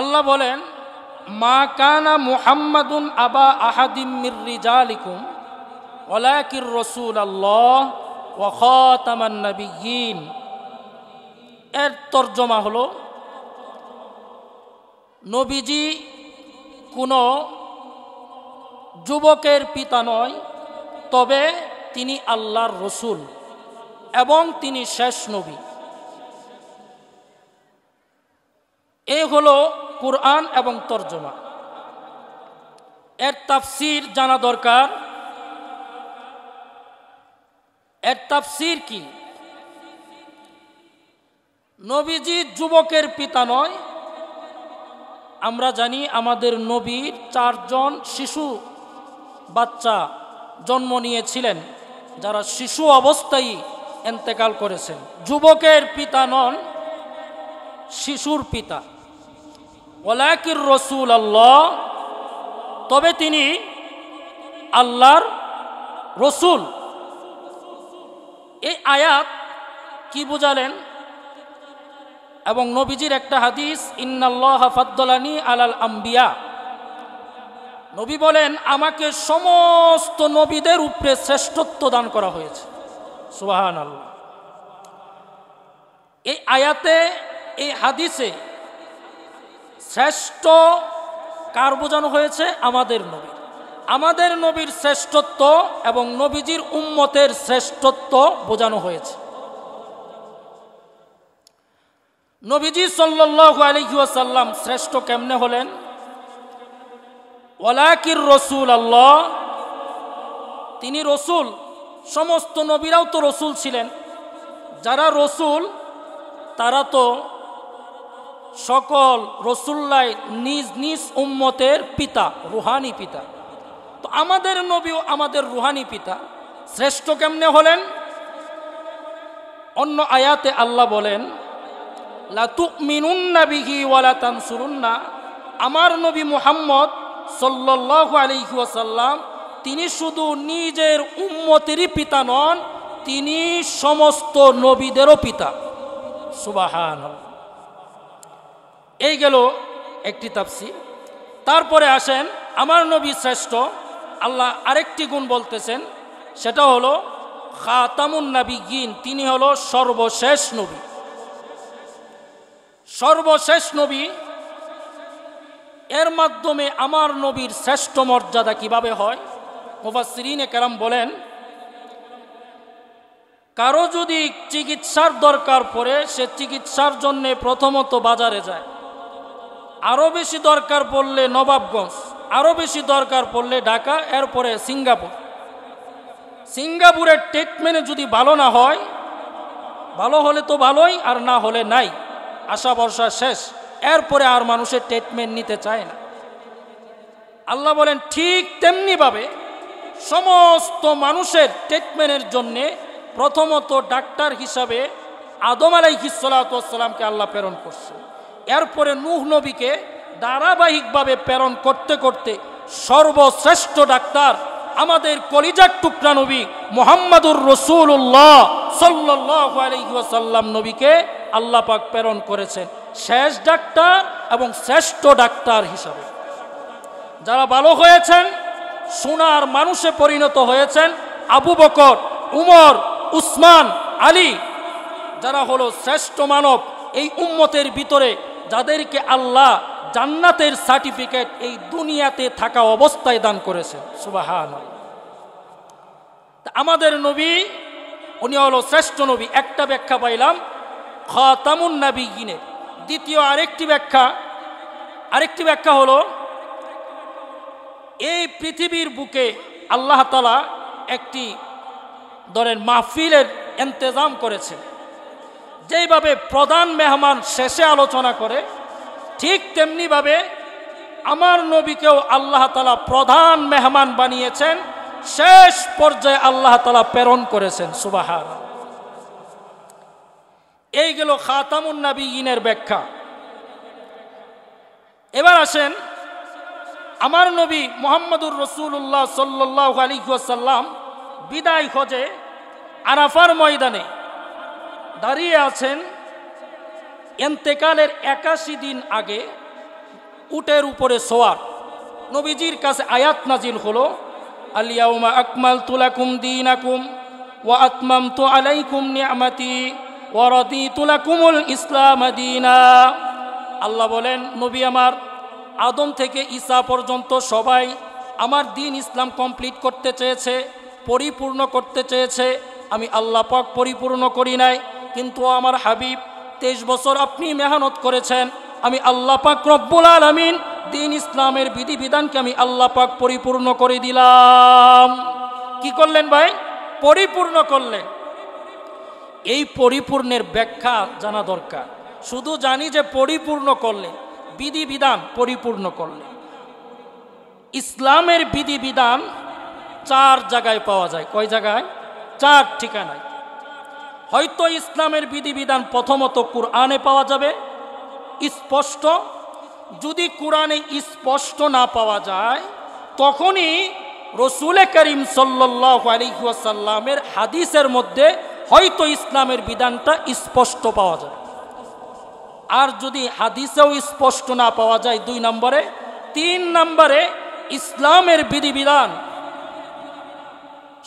আল্লাহ বলেন মা কানা মুহাম্মাদুন আবা আহাদিম মির রিজালিকুম ওলাকির রসুল আল্লাহ ওখতামান্নবিগিন এর তর্জমা হলো নবীজি কোনো যুবকের পিতা নয় তবে তিনি আল্লাহর রসুল এবং তিনি শেষ নবী এ হলো কোরআন এবং তর্জমা এর তাফসির জানা দরকার এর তাফসির কি নবীজি যুবকের পিতা নয় আমরা জানি আমাদের নবীর চারজন শিশু বাচ্চা জন্ম নিয়েছিলেন যারা শিশু অবস্থায় এন্তেকাল করেছেন যুবকের পিতা নন শিশুর পিতা ওলাকির রসুল আল্লাহ তবে তিনি আল্লাহর রসুল এই আয়াত কি বোঝালেন এবং নবীজির একটা হাদিস ইন্নাল্লাহ ফাদ্দলানি আলাল আম্বিয়া নবী বলেন আমাকে সমস্ত নবীদের উপরে শ্রেষ্ঠত্ব দান করা হয়েছে সুবাহান আল্লাহ এই আয়াতে এই হাদিসে শ্রেষ্ঠ কার বোঝানো হয়েছে আমাদের নবী আমাদের নবীর শ্রেষ্ঠত্ব এবং নবীজির উম্মতের শ্রেষ্ঠত্ব বোঝানো হয়েছে নবীজি সাল্লু আলিহাসাল্লাম শ্রেষ্ঠ কেমনে হলেন ওলাকির রসুল আল্লাহ তিনি রসুল সমস্ত নবীরাও তো রসুল ছিলেন যারা রসুল তারা তো সকল রসুল্লাই নিজ নিজ উম্মতের পিতা রুহানি পিতা তো আমাদের নবীও আমাদের রুহানি পিতা শ্রেষ্ঠ কেমনে হলেন অন্য আয়াতে আল্লাহ বলেন ওয়ালা আমার নবী মুহাম্মদ সাল্লাহ আলিহাসাল্লাম তিনি শুধু নিজের উম্মতেরই পিতা নন তিনি সমস্ত নবীদেরও পিতা সুবাহান এই গেল একটি তাপসি তারপরে আসেন আমার নবী শ্রেষ্ঠ আল্লাহ আরেকটি গুণ বলতেছেন সেটা হলো খাতামুন নাবী গিন তিনি হলো সর্বশেষ নবী সর্বশেষ নবী এর মাধ্যমে আমার নবীর শ্রেষ্ঠ মর্যাদা কিভাবে হয় মুফাসরিনে কেরাম বলেন কারো যদি চিকিৎসার দরকার পড়ে সে চিকিৎসার জন্যে প্রথমত বাজারে যায় আরও বেশি দরকার পড়লে নবাবগঞ্জ আরও বেশি দরকার পড়লে ঢাকা এরপরে সিঙ্গাপুর সিঙ্গাপুরের ট্রিটমেন্ট যদি ভালো না হয় ভালো হলে তো ভালোই আর না হলে নাই আশা ভরসা শেষ এরপরে আর মানুষের ট্রিটমেন্ট নিতে চায় না আল্লাহ বলেন ঠিক তেমনিভাবে সমস্ত মানুষের ট্রিটমেন্টের জন্যে প্রথমত ডাক্তার হিসাবে আদম আলাইহিসাল্লাতামকে আল্লাহ প্রেরণ করছে এরপরে নুহ নবীকে ধারাবাহিকভাবে প্রেরণ করতে করতে সর্বশ্রেষ্ঠ ডাক্তার আমাদের কলিজার টুকরা নবী মোহাম্মদুর রসুল্লাহ সাল্লাসাল্লাম নবীকে আল্লাপাক প্রেরণ করেছেন শেষ ডাক্তার এবং শ্রেষ্ঠ ডাক্তার হিসাবে যারা ভালো হয়েছেন সোনার মানুষে পরিণত হয়েছেন আবু বকর উমর উসমান আলী যারা হলো শ্রেষ্ঠ মানব এই উম্মতের ভিতরে যাদেরকে আল্লাহ জান্নাতের সার্টিফিকেট এই দুনিয়াতে থাকা অবস্থায় দান করেছে সুবাহান আমাদের নবী উনি হলো শ্রেষ্ঠ নবী একটা ব্যাখ্যা পাইলাম খামুন নবী গিনে দ্বিতীয় আরেকটি ব্যাখ্যা আরেকটি ব্যাখ্যা হলো এই পৃথিবীর বুকে আল্লাহ তালা একটি ধরেন মাহফিলের এন্তেজাম করেছেন যেইভাবে প্রধান মেহমান শেষে আলোচনা করে ঠিক তেমনিভাবে আমার নবীকেও আল্লাহ তালা প্রধান মেহমান বানিয়েছেন শেষ পর্যায়ে আল্লাহ তালা প্রেরণ করেছেন সুবাহার এই গেল খাতামুন ইনের ব্যাখ্যা এবার আসেন আমার নবী মোহাম্মদুর রসুল্লাহ সাল্লাহ আলিহাসাল্লাম বিদায় খোঁজে আরাফার ময়দানে দাঁড়িয়ে আছেন এন্তেকালের একাশি দিন আগে উটের উপরে সোয়ার নবীজির কাছে আয়াত নাজিল হলো আলিয়াউমা আকমাল তুলাকুম দিন আকুম ও আত্মাম তো আলাইকুম নিয়ামাতি ওরদি তুলাকুমুল ইসলাম দিনা আল্লাহ বলেন নবী আমার আদম থেকে ঈসা পর্যন্ত সবাই আমার দিন ইসলাম কমপ্লিট করতে চেয়েছে পরিপূর্ণ করতে চেয়েছে আমি আল্লাহ পরিপূর্ণ করি নাই কিন্তু আমার হাবিব তেইশ বছর আপনি মেহনত করেছেন আমি আল্লাহ পাক রব্বুল আলমিন দিন ইসলামের বিধিবিধানকে আমি আল্লাহ পাক পরিপূর্ণ করে দিলাম কি করলেন ভাই পরিপূর্ণ করলেন এই পরিপূর্ণের ব্যাখ্যা জানা দরকার শুধু জানি যে পরিপূর্ণ করলে বিধিবিধান পরিপূর্ণ করলে ইসলামের বিধিবিধান চার জায়গায় পাওয়া যায় কয় জায়গায় চার ঠিকানায় হয়তো ইসলামের বিধিবিধান প্রথমত কোরআনে পাওয়া যাবে স্পষ্ট যদি কোরআনে স্পষ্ট না পাওয়া যায় তখনই রসুল করিম সাল্লাসাল্লামের হাদিসের মধ্যে হয়তো ইসলামের বিধানটা স্পষ্ট পাওয়া যায় আর যদি হাদিসেও স্পষ্ট না পাওয়া যায় দুই নম্বরে তিন নম্বরে ইসলামের বিধিবিধান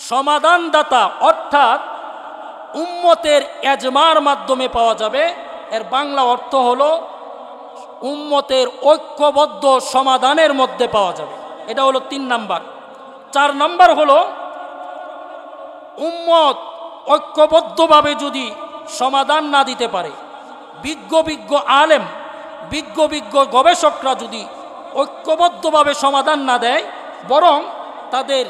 সমাধানদাতা অর্থাৎ উম্মতের এজমার মাধ্যমে পাওয়া যাবে এর বাংলা অর্থ হল উম্মতের ঐক্যবদ্ধ সমাধানের মধ্যে পাওয়া যাবে এটা হলো তিন নাম্বার চার নাম্বার হলো উম্মত ঐক্যবদ্ধভাবে যদি সমাধান না দিতে পারে বিজ্ঞ বিজ্ঞ আলেম বিজ্ঞ বিজ্ঞ গবেষকরা যদি ঐক্যবদ্ধভাবে সমাধান না দেয় বরং তাদের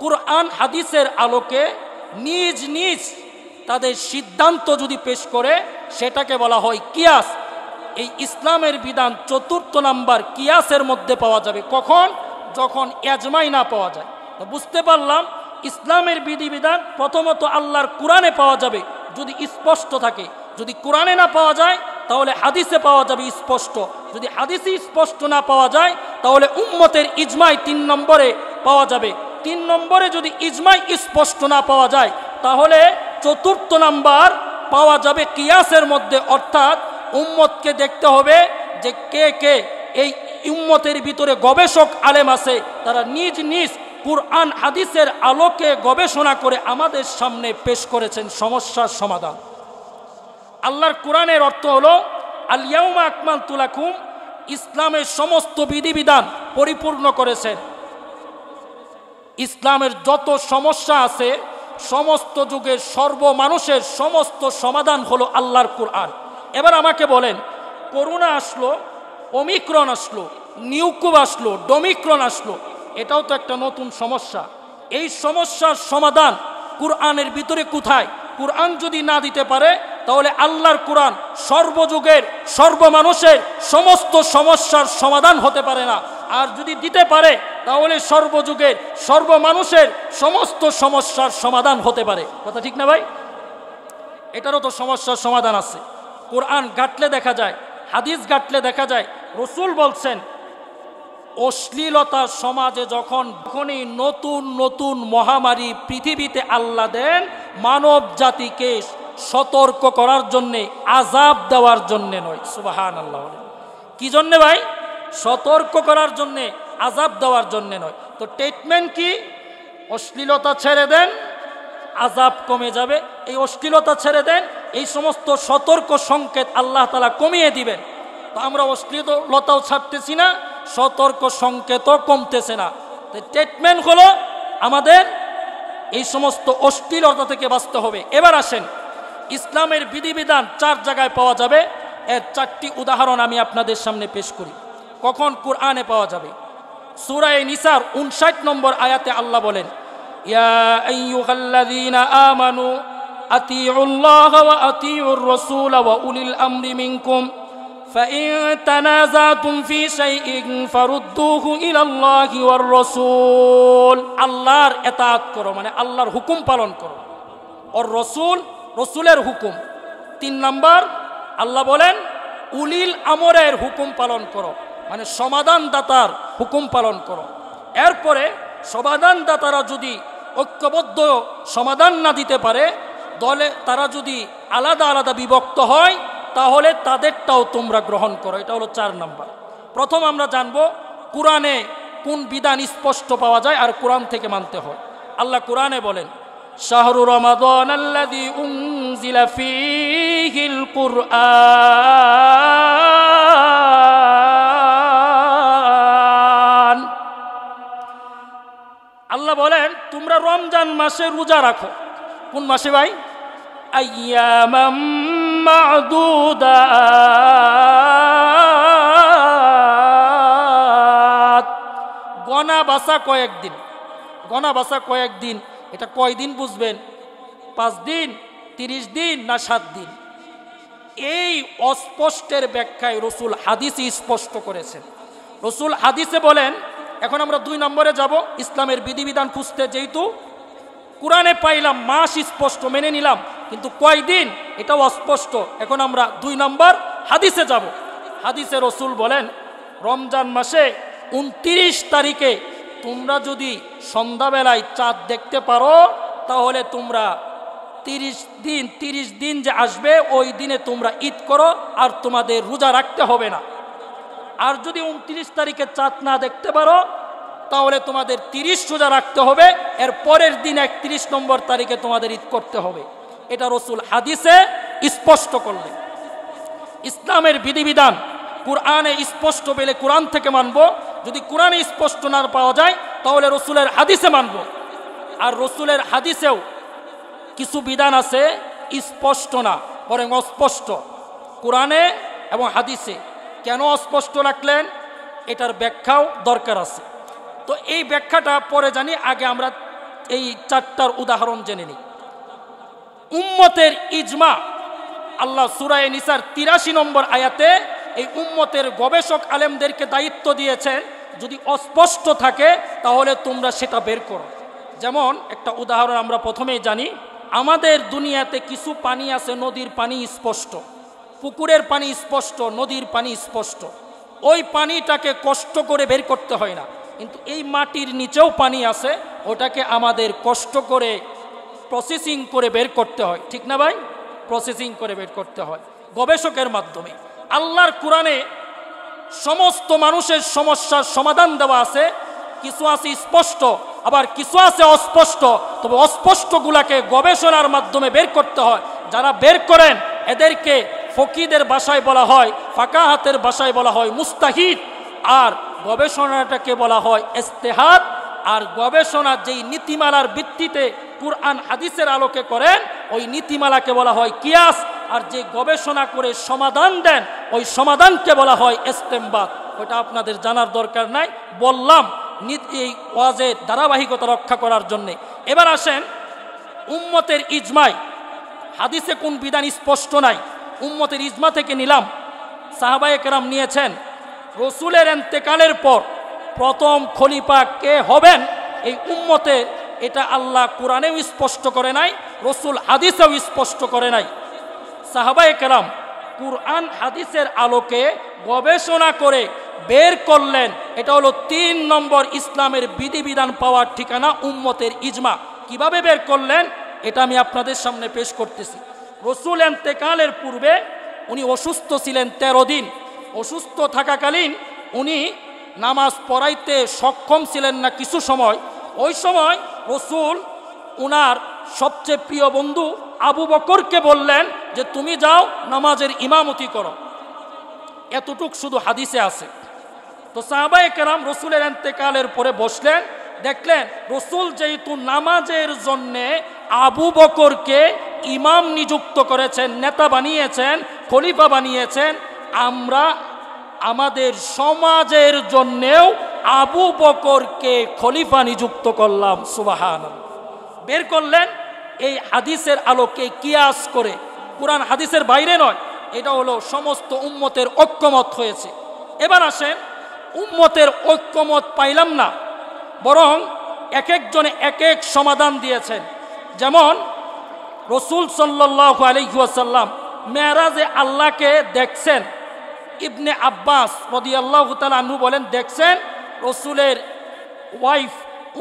কুরআন হাদিসের আলোকে নিজ নিজ তাদের সিদ্ধান্ত যদি পেশ করে সেটাকে বলা হয় কিয়াস এই ইসলামের বিধান চতুর্থ নাম্বার কিয়াসের মধ্যে পাওয়া যাবে কখন যখন এজমাই না পাওয়া যায় তো বুঝতে পারলাম ইসলামের বিধিবিধান প্রথমত আল্লাহর কোরআনে পাওয়া যাবে যদি স্পষ্ট থাকে যদি কোরআনে না পাওয়া যায় তাহলে হাদিসে পাওয়া যাবে স্পষ্ট যদি হাদিসে স্পষ্ট না পাওয়া যায় তাহলে উম্মতের ইজমাই তিন নম্বরে পাওয়া যাবে তিন নম্বরে যদি ইজমাই স্পষ্ট না পাওয়া যায় তাহলে চতুর্থ নাম্বার পাওয়া যাবে কিয়াসের মধ্যে অর্থাৎ উম্মতকে দেখতে হবে যে কে কে এই উম্মতের ভিতরে গবেষক আলেম আছে তারা নিজ নিজ কুরআন হাদিসের আলোকে গবেষণা করে আমাদের সামনে পেশ করেছেন সমস্যার সমাধান আল্লাহর কোরআনের অর্থ হলো আলিয়াউমা আকমাল তুলাকুম ইসলামের সমস্ত বিধিবিধান পরিপূর্ণ করেছেন ইসলামের যত সমস্যা আছে সমস্ত যুগের সর্বমানুষের সমস্ত সমাধান হলো আল্লাহর কোরআন এবার আমাকে বলেন করোনা আসলো অমিক্রণ আসলো নিউকুব আসলো ডোমিক্রণ আসলো এটাও তো একটা নতুন সমস্যা এই সমস্যার সমাধান কোরআনের ভিতরে কোথায় কোরআন যদি না দিতে পারে তাহলে আল্লাহর কোরআন সর্বযুগের সর্বমানুষের সমস্ত সমস্যার সমাধান হতে পারে না আর যদি দিতে পারে তাহলে সর্বযুগের সর্বমানুষের সমস্ত সমস্যার সমাধান হতে পারে কথা ঠিক না ভাই এটারও তো সমস্যার সমাধান আছে কোরআন গাঁটলে দেখা যায় হাদিস গাঁটলে দেখা যায় রসুল বলছেন অশ্লীলতা সমাজে যখন যখনই নতুন নতুন মহামারী পৃথিবীতে আল্লাহ দেন মানব জাতিকে সতর্ক করার জন্যে আজাব দেওয়ার জন্যে নয় সুবাহান আল্লাহ কি জন্যে ভাই সতর্ক করার জন্যে আজাব দেওয়ার জন্যে নয় তো ট্রিটমেন্ট কি অশ্লীলতা ছেড়ে দেন আজাব কমে যাবে এই অশ্লীলতা ছেড়ে দেন এই সমস্ত সতর্ক সংকেত আল্লাহ তালা কমিয়ে দিবেন তো আমরা অশ্লীলতাও ছাড়তেছি না সতর্ক সংকেতও কমতেছে না তো ট্রিটমেন্ট হলো আমাদের এই সমস্ত অশ্লীলতা থেকে বাঁচতে হবে এবার আসেন ইসলামের বিধিবিধান চার জায়গায় পাওয়া যাবে এর চারটি উদাহরণ আমি আপনাদের সামনে পেশ করি কখন কোরআনে পাওয়া যাবে সুরায় নিসার উনষাট নম্বর আয়াতে আল্লাহ বলেন ইয়া আমানু করো মানে আল্লাহর হুকুম পালন করো ওর রসুল রসুলের হুকুম তিন নম্বর আল্লাহ বলেন উলিল আমরের হুকুম পালন করো মানে সমাধানদাতার হুকুম পালন করো এরপরে সমাধানদাতারা যদি ঐক্যবদ্ধ সমাধান না দিতে পারে দলে তারা যদি আলাদা আলাদা বিভক্ত হয় তাহলে তাদেরটাও তোমরা গ্রহণ করো এটা হলো চার নাম্বার প্রথম আমরা জানব কোরআনে কোন বিধান স্পষ্ট পাওয়া যায় আর কোরআন থেকে মানতে হয় আল্লাহ কোরআনে বলেন شهر رمضان الذي أنزل فيه القرآن আল্লাহ বলেন তোমরা রমজান মাসে রোজা রাখো কোন মাসে ভাই আয়ামাম গনা বাসা কয়েকদিন গনা বাসা কয়েকদিন এটা কয়দিন বুঝবেন পাঁচ দিন তিরিশ দিন না সাত দিন এই অস্পষ্টের ব্যাখ্যায় রসুল হাদিসই স্পষ্ট করেছেন রসুল হাদিসে বলেন এখন আমরা দুই নম্বরে যাব ইসলামের বিধিবিধান খুঁজতে যেহেতু কোরআনে পাইলাম মাস স্পষ্ট মেনে নিলাম কিন্তু কয়দিন এটাও অস্পষ্ট এখন আমরা দুই নম্বর হাদিসে যাব হাদিসে রসুল বলেন রমজান মাসে উনত্রিশ তারিখে তোমরা যদি সন্ধ্যাবেলায় চাঁদ দেখতে পারো তাহলে তোমরা তিরিশ দিন তিরিশ দিন যে আসবে ওই দিনে তোমরা ঈদ করো আর তোমাদের রোজা রাখতে হবে না আর যদি উনত্রিশ তারিখে চাঁদ না দেখতে পারো তাহলে তোমাদের তিরিশ রোজা রাখতে হবে এর পরের দিন একত্রিশ নম্বর তারিখে তোমাদের ঈদ করতে হবে এটা রসুল হাদিসে স্পষ্ট করলে ইসলামের বিধিবিধান কোরআনে স্পষ্ট পেলে কোরআন থেকে মানব যদি কোরআনে স্পষ্ট না পাওয়া যায় তাহলে রসুলের হাদিসে মানব আর রসুলের হাদিসেও কিছু বিধান আছে স্পষ্ট না বরং অস্পষ্ট কোরআনে এবং হাদিসে কেন অস্পষ্ট রাখলেন এটার ব্যাখ্যাও দরকার আছে তো এই ব্যাখ্যাটা পরে জানি আগে আমরা এই চারটার উদাহরণ জেনে নিই উম্মতের ইজমা আল্লাহ সুরায় নিসার তিরাশি নম্বর আয়াতে এই উম্মতের গবেষক আলেমদেরকে দায়িত্ব দিয়েছেন যদি অস্পষ্ট থাকে তাহলে তোমরা সেটা বের করো যেমন একটা উদাহরণ আমরা প্রথমেই জানি আমাদের দুনিয়াতে কিছু পানি আছে নদীর পানি স্পষ্ট পুকুরের পানি স্পষ্ট নদীর পানি স্পষ্ট ওই পানিটাকে কষ্ট করে বের করতে হয় না কিন্তু এই মাটির নিচেও পানি আছে ওটাকে আমাদের কষ্ট করে প্রসেসিং করে বের করতে হয় ঠিক না ভাই প্রসেসিং করে বের করতে হয় গবেষকের মাধ্যমে আল্লাহর কোরআনে সমস্ত মানুষের সমস্যার সমাধান দেওয়া আছে কিছু আছে স্পষ্ট আবার কিছু আছে অস্পষ্ট তবে অস্পষ্টগুলাকে গবেষণার মাধ্যমে বের করতে হয় যারা বের করেন এদেরকে ফকিদের বাসায় বলা হয় ফাঁকা হাতের বাসায় বলা হয় মুস্তাহিদ আর গবেষণাটাকে বলা হয় এস্তেহাত আর গবেষণা যেই নীতিমালার ভিত্তিতে কুরআন হাদিসের আলোকে করেন ওই নীতিমালাকে বলা হয় কিয়াস আর যে গবেষণা করে সমাধান দেন ওই সমাধানকে বলা হয় এস্তেম্বাদ ওটা আপনাদের জানার দরকার নাই বললাম এই ওয়াজের ধারাবাহিকতা রক্ষা করার জন্যে এবার আসেন উম্মতের ইজমায় হাদিসে কোন বিধান স্পষ্ট নাই উম্মতের ইজমা থেকে নিলাম কেরাম নিয়েছেন রসুলের এন্তেকালের পর প্রথম খলিফা কে হবেন এই উম্মতের এটা আল্লাহ কোরআনেও স্পষ্ট করে নাই রসুল হাদিসেও স্পষ্ট করে নাই সাহাবায় কেরাম কোরআন হাদিসের আলোকে গবেষণা করে বের করলেন এটা হলো তিন নম্বর ইসলামের বিধিবিধান পাওয়ার ঠিকানা উম্মতের ইজমা কিভাবে বের করলেন এটা আমি আপনাদের সামনে পেশ করতেছি রসুল এন্তেকালের পূর্বে উনি অসুস্থ ছিলেন তেরো দিন অসুস্থ থাকাকালীন উনি নামাজ পড়াইতে সক্ষম ছিলেন না কিছু সময় ওই সময় রসুল উনার সবচেয়ে প্রিয় বন্ধু আবু বকরকে বললেন যে তুমি যাও নামাজের ইমামতি করো এতটুক শুধু হাদিসে আছে তো সাহাবাই কেরাম রসুলের এন্তেকালের পরে বসলেন দেখলেন রসুল যেহেতু নামাজের জন্যে আবু বকরকে ইমাম নিযুক্ত করেছেন নেতা বানিয়েছেন খলিফা বানিয়েছেন আমরা আমাদের সমাজের জন্যেও আবু বকরকে খলিফা নিযুক্ত করলাম সুবাহান বের করলেন এই হাদিসের আলোকে কিয়াস করে কোরআন হাদিসের বাইরে নয় এটা হলো সমস্ত উম্মতের ঐক্যমত হয়েছে এবার আসেন উম্মতের ঐক্যমত পাইলাম না বরং এক একজনে এক এক সমাধান দিয়েছেন যেমন রসুল সাল্লাহ আলহ্লাম মেয়ারাজে আল্লাহকে দেখছেন ইবনে আব্বাস রদিয়াল্লাহ তালু বলেন দেখছেন রসুলের ওয়াইফ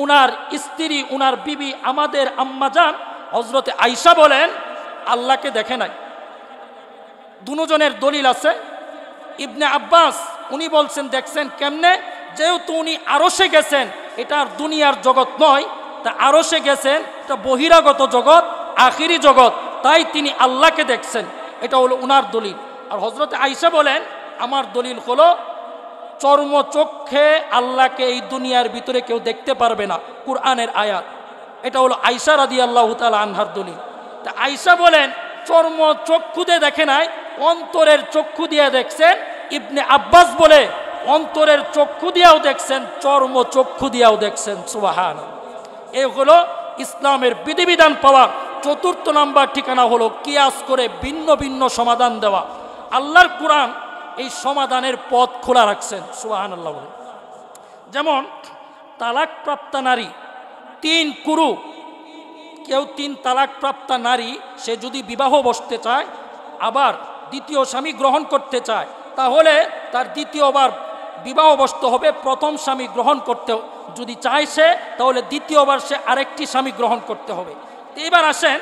উনার স্ত্রী উনার বিবি আমাদের আম্মাজান হজরতে আইসা বলেন আল্লাহকে দেখে নাই দুজনের দলিল আছে ইবনে আব্বাস উনি বলছেন দেখছেন কেমনে যেহেতু উনি আরসে গেছেন এটা আর দুনিয়ার জগৎ নয় তা আরসে গেছেন এটা বহিরাগত জগৎ আখিরি জগৎ তাই তিনি আল্লাহকে দেখছেন এটা হলো উনার দলিল আর হজরতে আইসা বলেন আমার দলিল হলো চর্মচক্ষে আল্লাহকে এই দুনিয়ার ভিতরে কেউ দেখতে পারবে না কুরআনের আয়াত এটা হলো আইসা রাদি আল্লাহ তাল আনহার দলি তা আইসা বলেন চর্ম চক্ষুতে দেখে নাই অন্তরের চক্ষু দিয়ে দেখছেন ইবনে আব্বাস বলে অন্তরের চক্ষু দিয়েও দেখছেন চর্ম চক্ষু দিয়েও দেখছেন সুবাহান এ হলো ইসলামের বিধিবিধান পাওয়া চতুর্থ নাম্বার ঠিকানা হলো কিয়াস করে ভিন্ন ভিন্ন সমাধান দেওয়া আল্লাহর কোরআন এই সমাধানের পথ খোলা রাখছেন সুবাহান আল্লাহ বলে যেমন প্রাপ্তা নারী তিন কুরু কেউ তিন প্রাপ্তা নারী সে যদি বিবাহ বসতে চায় আবার দ্বিতীয় স্বামী গ্রহণ করতে চায় তাহলে তার দ্বিতীয়বার বিবাহ বসতে হবে প্রথম স্বামী গ্রহণ করতে যদি চায় সে তাহলে দ্বিতীয়বার সে আরেকটি স্বামী গ্রহণ করতে হবে এবার আসেন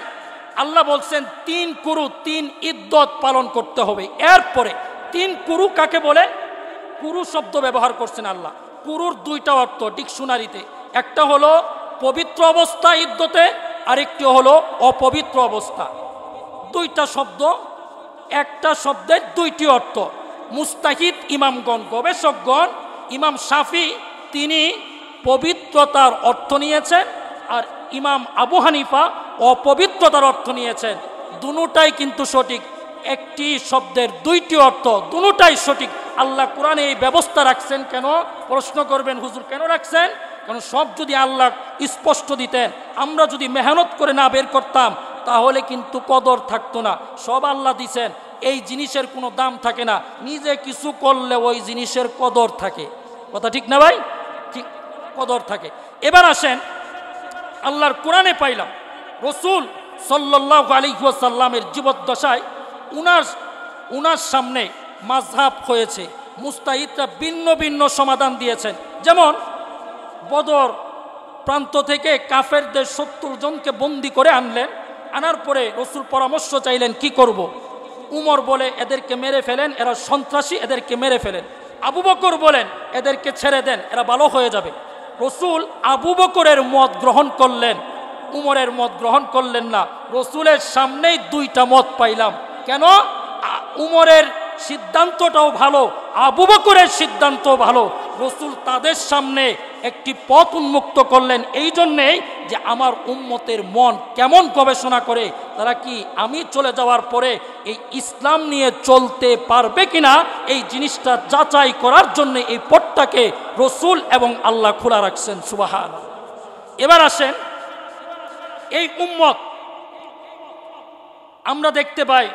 আল্লাহ বলছেন তিন কুরু তিন ইদ্যত পালন করতে হবে এরপরে তিন কুরু কাকে বলে কুরু শব্দ ব্যবহার করছেন আল্লাহ কুরুর দুইটা অর্থ ডিকশনারিতে একটা হলো পবিত্র অবস্থা ইদ্যতে আরেকটি হলো অপবিত্র অবস্থা দুইটা শব্দ একটা শব্দের দুইটি অর্থ মুস্তাহিদ ইমামগণ গবেষকগণ ইমাম শাফি তিনি পবিত্রতার অর্থ নিয়েছেন আর ইমাম আবু হানিফা অপবিত্রতার অর্থ নিয়েছেন দুটাই কিন্তু সঠিক একটি শব্দের দুইটি অর্থ দুটাই সঠিক আল্লাহ কোরআনে এই ব্যবস্থা রাখছেন কেন প্রশ্ন করবেন হুজুর কেন রাখছেন কারণ সব যদি আল্লাহ স্পষ্ট দিতেন আমরা যদি মেহনত করে না বের করতাম তাহলে কিন্তু কদর থাকতো না সব আল্লাহ দিছেন এই জিনিসের কোনো দাম থাকে না নিজে কিছু করলে ওই জিনিসের কদর থাকে কথা ঠিক না ভাই ঠিক কদর থাকে এবার আসেন আল্লাহর কোরআনে পাইলাম রসুল সাল্লাহ আলিহাসাল্লামের জীবদ্দশায় উনার উনার সামনে মাঝহাব হয়েছে মুস্তাহিদরা ভিন্ন ভিন্ন সমাধান দিয়েছেন যেমন বদর প্রান্ত থেকে কাফেরদের সত্তর জনকে বন্দি করে আনলেন আনার পরে রসুল পরামর্শ চাইলেন কি করব। উমর বলে এদেরকে মেরে ফেলেন এরা সন্ত্রাসী এদেরকে মেরে ফেলেন আবু বকর বলেন এদেরকে ছেড়ে দেন এরা ভালো হয়ে যাবে রসুল আবু বকরের মত গ্রহণ করলেন উমরের মত গ্রহণ করলেন না রসুলের সামনেই দুইটা মত পাইলাম কেন উমরের সিদ্ধান্তটাও ভালো আবু বকরের সিদ্ধান্ত ভালো রসুল তাদের সামনে একটি পথ উন্মুক্ত করলেন এই জন্যেই যে আমার উম্মতের মন কেমন গবেষণা করে তারা কি আমি চলে যাওয়ার পরে এই ইসলাম নিয়ে চলতে পারবে কিনা এই জিনিসটা যাচাই করার জন্য এই পথটাকে রসুল এবং আল্লাহ খোলা রাখছেন সুবাহান এবার আসেন এই উম্মত আমরা দেখতে পাই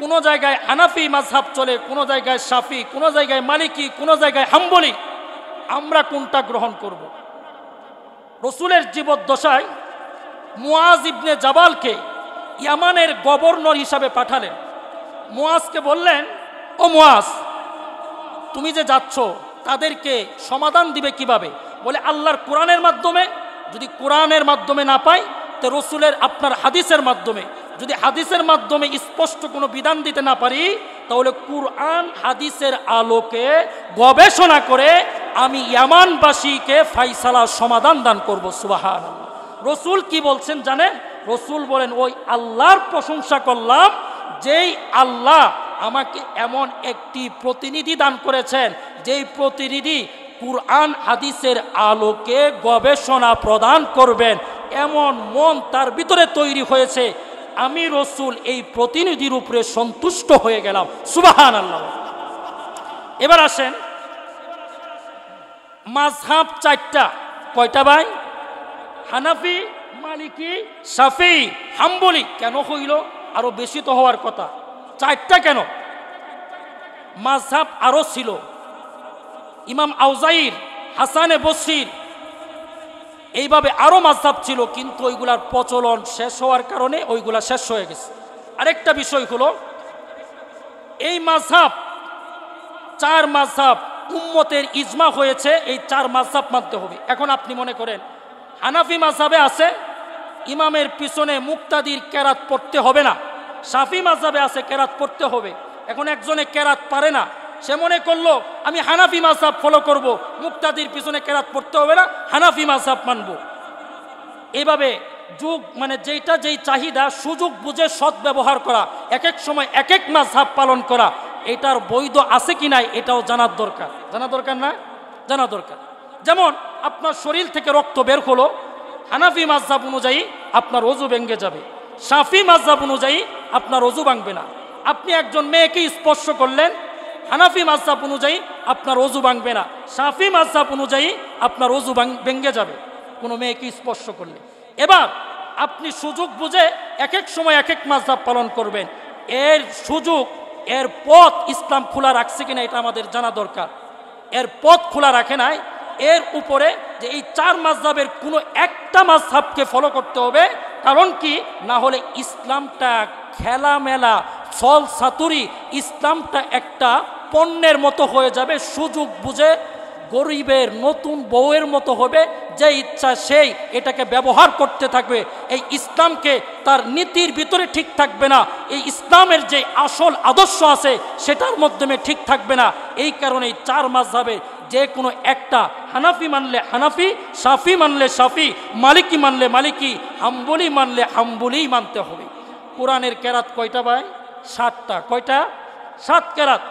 কোনো জায়গায় আনাফি মাঝহাব চলে কোন জায়গায় সাফি কোনো জায়গায় মালিকি কোনো জায়গায় হাম্বলি আমরা কোনটা গ্রহণ করব। রসুলের জীবদ্দশায় মুয়াজ ইবনে জাবালকে ইয়ামানের গভর্নর হিসাবে পাঠালেন মুয়াজকে বললেন ও মুয়াজ তুমি যে যাচ্ছ তাদেরকে সমাধান দিবে কিভাবে বলে আল্লাহর কোরআনের মাধ্যমে যদি কোরআনের মাধ্যমে না পাই তো রসুলের আপনার হাদিসের মাধ্যমে যদি হাদিসের মাধ্যমে স্পষ্ট কোনো বিধান দিতে না পারি তাহলে কুরআন হাদিসের আলোকে গবেষণা করে আমি ইয়ামানবাসীকে ফাইসালা সমাধান দান করবো সুবাহান রসুল কি বলছেন জানেন রসুল বলেন ওই আল্লাহর প্রশংসা করলাম যেই আল্লাহ আমাকে এমন একটি প্রতিনিধি দান করেছেন যেই প্রতিনিধি কুরআন হাদিসের আলোকে গবেষণা প্রদান করবেন এমন মন তার ভিতরে তৈরি হয়েছে আমি রসুল এই প্রতিনিধির উপরে সন্তুষ্ট হয়ে গেলাম সুবাহান আল্লাহ এবার আসেন মাঝহাব চারটা কয়টা ভাই হানাফি মালিকি সাফি হাম্বলি কেন হইল আরো বেশি তো হওয়ার কথা চারটা কেন মাঝহাব আরও ছিল ইমাম আউজাইর হাসানে বসির এইভাবে আরও মাঝাব ছিল কিন্তু ওইগুলার প্রচলন শেষ হওয়ার কারণে ওইগুলা শেষ হয়ে গেছে আরেকটা বিষয় হলো এই মাঝাব চার মাঝাব উম্মতের ইজমা হয়েছে এই চার মাঝাব মানতে হবে এখন আপনি মনে করেন হানাফি মাঝাবে আছে ইমামের পিছনে মুক্তাদির কেরাত পড়তে হবে না সাফি মাঝাবে আছে কেরাত পড়তে হবে এখন একজনে কেরাত পারে না সে মনে করলো আমি হানাফি মাসাব ফলো করব। মুক্তাদির পিছনে কেরাত পড়তে হবে না হানাফি মাসাব মানব এইভাবে যুগ মানে যেটা যেই চাহিদা সুযোগ বুঝে সৎ ব্যবহার করা এক এক সময় এক এক মাঝহাব পালন করা এটার বৈধ আছে কি নাই এটাও জানার দরকার জানা দরকার না জানা দরকার যেমন আপনার শরীর থেকে রক্ত বের হলো হানাফি মাঝহাব অনুযায়ী আপনার অজু ভেঙ্গে যাবে সাফি মাঝহাব অনুযায়ী আপনার অজু ভাঙবে না আপনি একজন মেয়েকে স্পর্শ করলেন হানাফি মাসাপ অনুযায়ী আপনার অজু ভাঙবে না সাফি মাসাপ অনুযায়ী আপনার অজু ভেঙ্গে যাবে কোনো মেয়েকে স্পর্শ করলে এবার আপনি সুযোগ বুঝে এক এক সময় এক এক মাসাপ পালন করবেন এর সুযোগ এর পথ ইসলাম খোলা রাখছে কিনা এটা আমাদের জানা দরকার এর পথ খোলা রাখে নাই এর উপরে যে এই চার মাসাবের কোনো একটা মাসাবকে ফলো করতে হবে কারণ কি না হলে ইসলামটা খেলামেলা ছল সাতুরি ইসলামটা একটা পণ্যের মতো হয়ে যাবে সুযোগ বুঝে গরিবের নতুন বউয়ের মতো হবে যে ইচ্ছা সেই এটাকে ব্যবহার করতে থাকবে এই ইসলামকে তার নীতির ভিতরে ঠিক থাকবে না এই ইসলামের যে আসল আদর্শ আছে সেটার মাধ্যমে ঠিক থাকবে না এই কারণে চার যাবে যে কোনো একটা হানাফি মানলে হানাফি সাফি মানলে সাফি মালিকি মানলে মালিকি হাম্বুলি মানলে হাম্বুলি মানতে হবে কোরআনের কেরাত কয়টা ভাই সাতটা কয়টা সাত কেরাত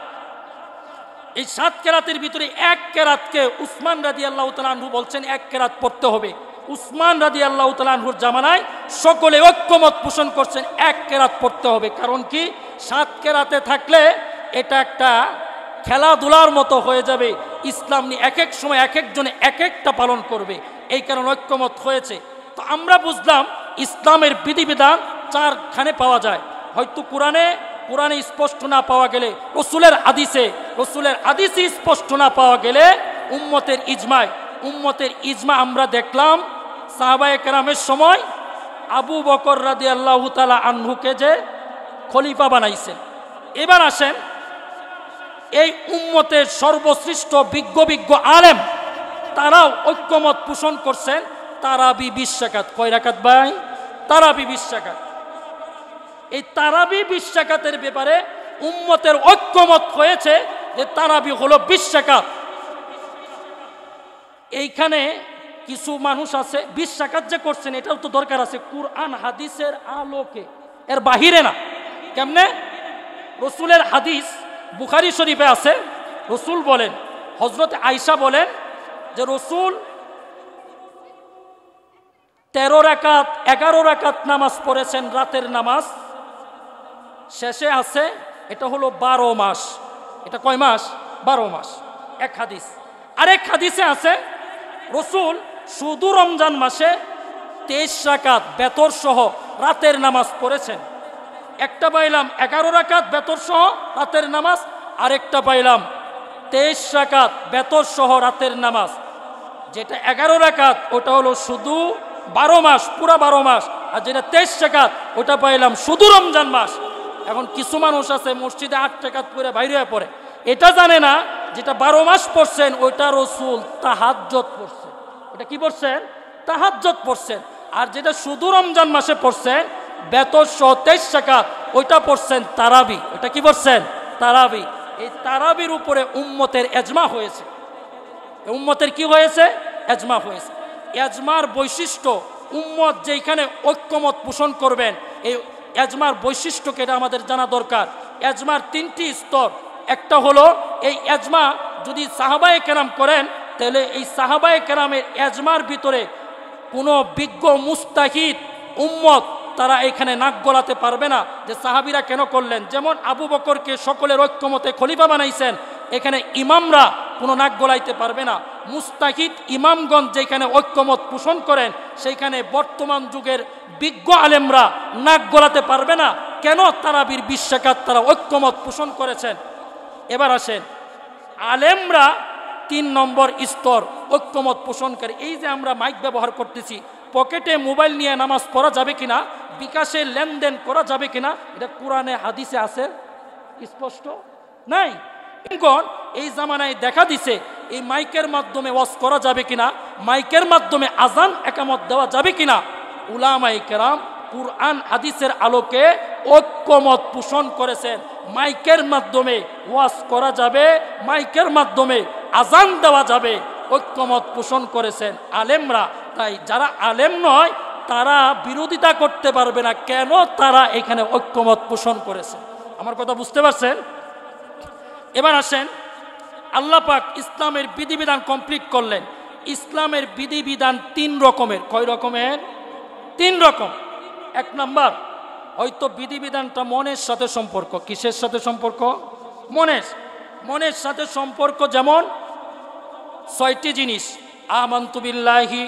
এই সাত কেরাতের ভিতরে এক কেরাতকে উসমান রাজি আল্লাহ তালু বলছেন এক কেরাত পড়তে হবে উসমান রাজি আল্লাহ তালাহুর জামানায় সকলে ঐক্যমত পোষণ করছেন এক কেরাত পড়তে হবে কারণ কি সাত কেরাতে থাকলে এটা একটা খেলাধুলার মতো হয়ে যাবে ইসলাম নিয়ে এক এক সময় এক একজনে এক একটা পালন করবে এই কারণে ঐক্যমত হয়েছে তো আমরা বুঝলাম ইসলামের বিধিবিধান চারখানে পাওয়া যায় হয়তো কোরআনে কোরআনে স্পষ্ট না পাওয়া গেলে রসুলের আদিসে রসুলের আদিসে স্পষ্ট না পাওয়া গেলে উম্মতের ইজমায় উম্মতের ইজমা আমরা দেখলাম সাহাবায় কেরামের সময় আবু বকর রাদি আল্লাহ তালা আনহুকে যে খলিফা বানাইছেন এবার আসেন এই উম্মতের সর্বশ্রেষ্ঠ বিজ্ঞ বিজ্ঞ আলেম তারাও ঐক্যমত পোষণ করছেন তারাবি বিশ্বাকাত কয়রাকাত ভাই তারাবি বিশ্বাকাত এই তারাবি বিশ্বাকাতের ব্যাপারে উম্মতের ঐক্যমত হয়েছে যে তারাবি হলো বিশ্বাকাত এইখানে কিছু মানুষ আছে বিশ্বাকাত যে করছেন এটাও তো দরকার আছে কুরআন হাদিসের আলোকে এর বাহিরে না কেমনে রসুলের হাদিস বুখারি শরীফে আছে রসুল বলেন হজরত আয়সা বলেন যে রসুল তেরো রাকাত এগারো রাকাত নামাজ পড়েছেন রাতের নামাজ শেষে আছে এটা হলো বারো মাস এটা কয় মাস বারো মাস এক হাদিস আরেক হাদিসে আছে রসুল শুধু রমজান মাসে তেইশ রাকাত বেতর সহ রাতের নামাজ পড়েছেন একটা পাইলাম এগারো রাকাত বেতর সহ রাতের নামাজ আরেকটা পাইলাম তেইশ রাকাত বেতর সহ রাতের নামাজ যেটা এগারো রাকাত ওটা হলো শুধু বারো মাস পুরা বারো মাস আর যেটা তেইশ রাকাত ওটা পাইলাম শুধু রমজান মাস এখন কিছু মানুষ আছে মসজিদে আট টাকা করে বাইরে পড়ে এটা জানে না যেটা বারো মাস পড়ছেন ওইটা রসুল তাহাজ্জত পড়ছেন ওটা কি পড়ছেন তাহাজ্জত পড়ছেন আর যেটা শুধু রমজান মাসে পড়ছেন বেত সহ তেইশ টাকা ওইটা পড়ছেন তারাবি ওটা কি পড়ছেন তারাবি এই তারাবির উপরে উম্মতের এজমা হয়েছে উম্মতের কি হয়েছে এজমা হয়েছে এজমার বৈশিষ্ট্য উম্মত যেখানে ঐক্যমত পোষণ করবেন এই এজমার বৈশিষ্ট্যকে এটা আমাদের জানা দরকার এজমার তিনটি স্তর একটা হলো এই এজমা যদি সাহাবায় কেরাম করেন তাহলে এই সাহাবায় কেরামের এজমার ভিতরে কোনো বিজ্ঞ মুস্তাহিদ উম্মত তারা এখানে নাক গলাতে পারবে না যে সাহাবিরা কেন করলেন যেমন আবু বকরকে সকলের ঐক্যমতে খলিফা বানাইছেন এখানে ইমামরা কোনো নাক গলাইতে পারবে না মুস্তাকিদ ইমামগঞ্জ যেখানে ঐক্যমত পোষণ করেন সেইখানে বর্তমান যুগের বিজ্ঞ আলেমরা নাক গলাতে পারবে না কেন তারাবির বিশ্বাকাত তারা ঐক্যমত পোষণ করেছেন এবার আসেন আলেমরা তিন নম্বর স্তর ঐক্যমত পোষণকারী এই যে আমরা মাইক ব্যবহার করতেছি পকেটে মোবাইল নিয়ে নামাজ পড়া যাবে কিনা বিকাশে লেনদেন করা যাবে কিনা এটা কোরআনে হাদিসে আছে স্পষ্ট নাই কোন এই জামানায় দেখা দিছে এই মাইকের মাধ্যমে ওয়াজ করা যাবে কিনা মাইকের মাধ্যমে আজান একামত দেওয়া যাবে কিনা উলামাই কেরাম কুরআন হাদিসের আলোকে ঐক্যমত পোষণ করেছেন মাইকের মাধ্যমে ওয়াজ করা যাবে মাইকের মাধ্যমে আজান দেওয়া যাবে ঐক্যমত পোষণ করেছেন আলেমরা তাই যারা আলেম নয় তারা বিরোধিতা করতে পারবে না কেন তারা এখানে ঐক্যমত পোষণ করেছে আমার কথা বুঝতে পারছেন এবার আসেন আল্লাহ পাক ইসলামের বিধিবিধান কমপ্লিট করলেন ইসলামের বিধিবিধান তিন রকমের কয় রকমের তিন রকম এক নাম্বার হয়তো বিধিবিধানটা মনের সাথে সম্পর্ক কিসের সাথে সম্পর্ক মনের মনের সাথে সম্পর্ক যেমন ছয়টি জিনিস আমন্তুবিল্লাহি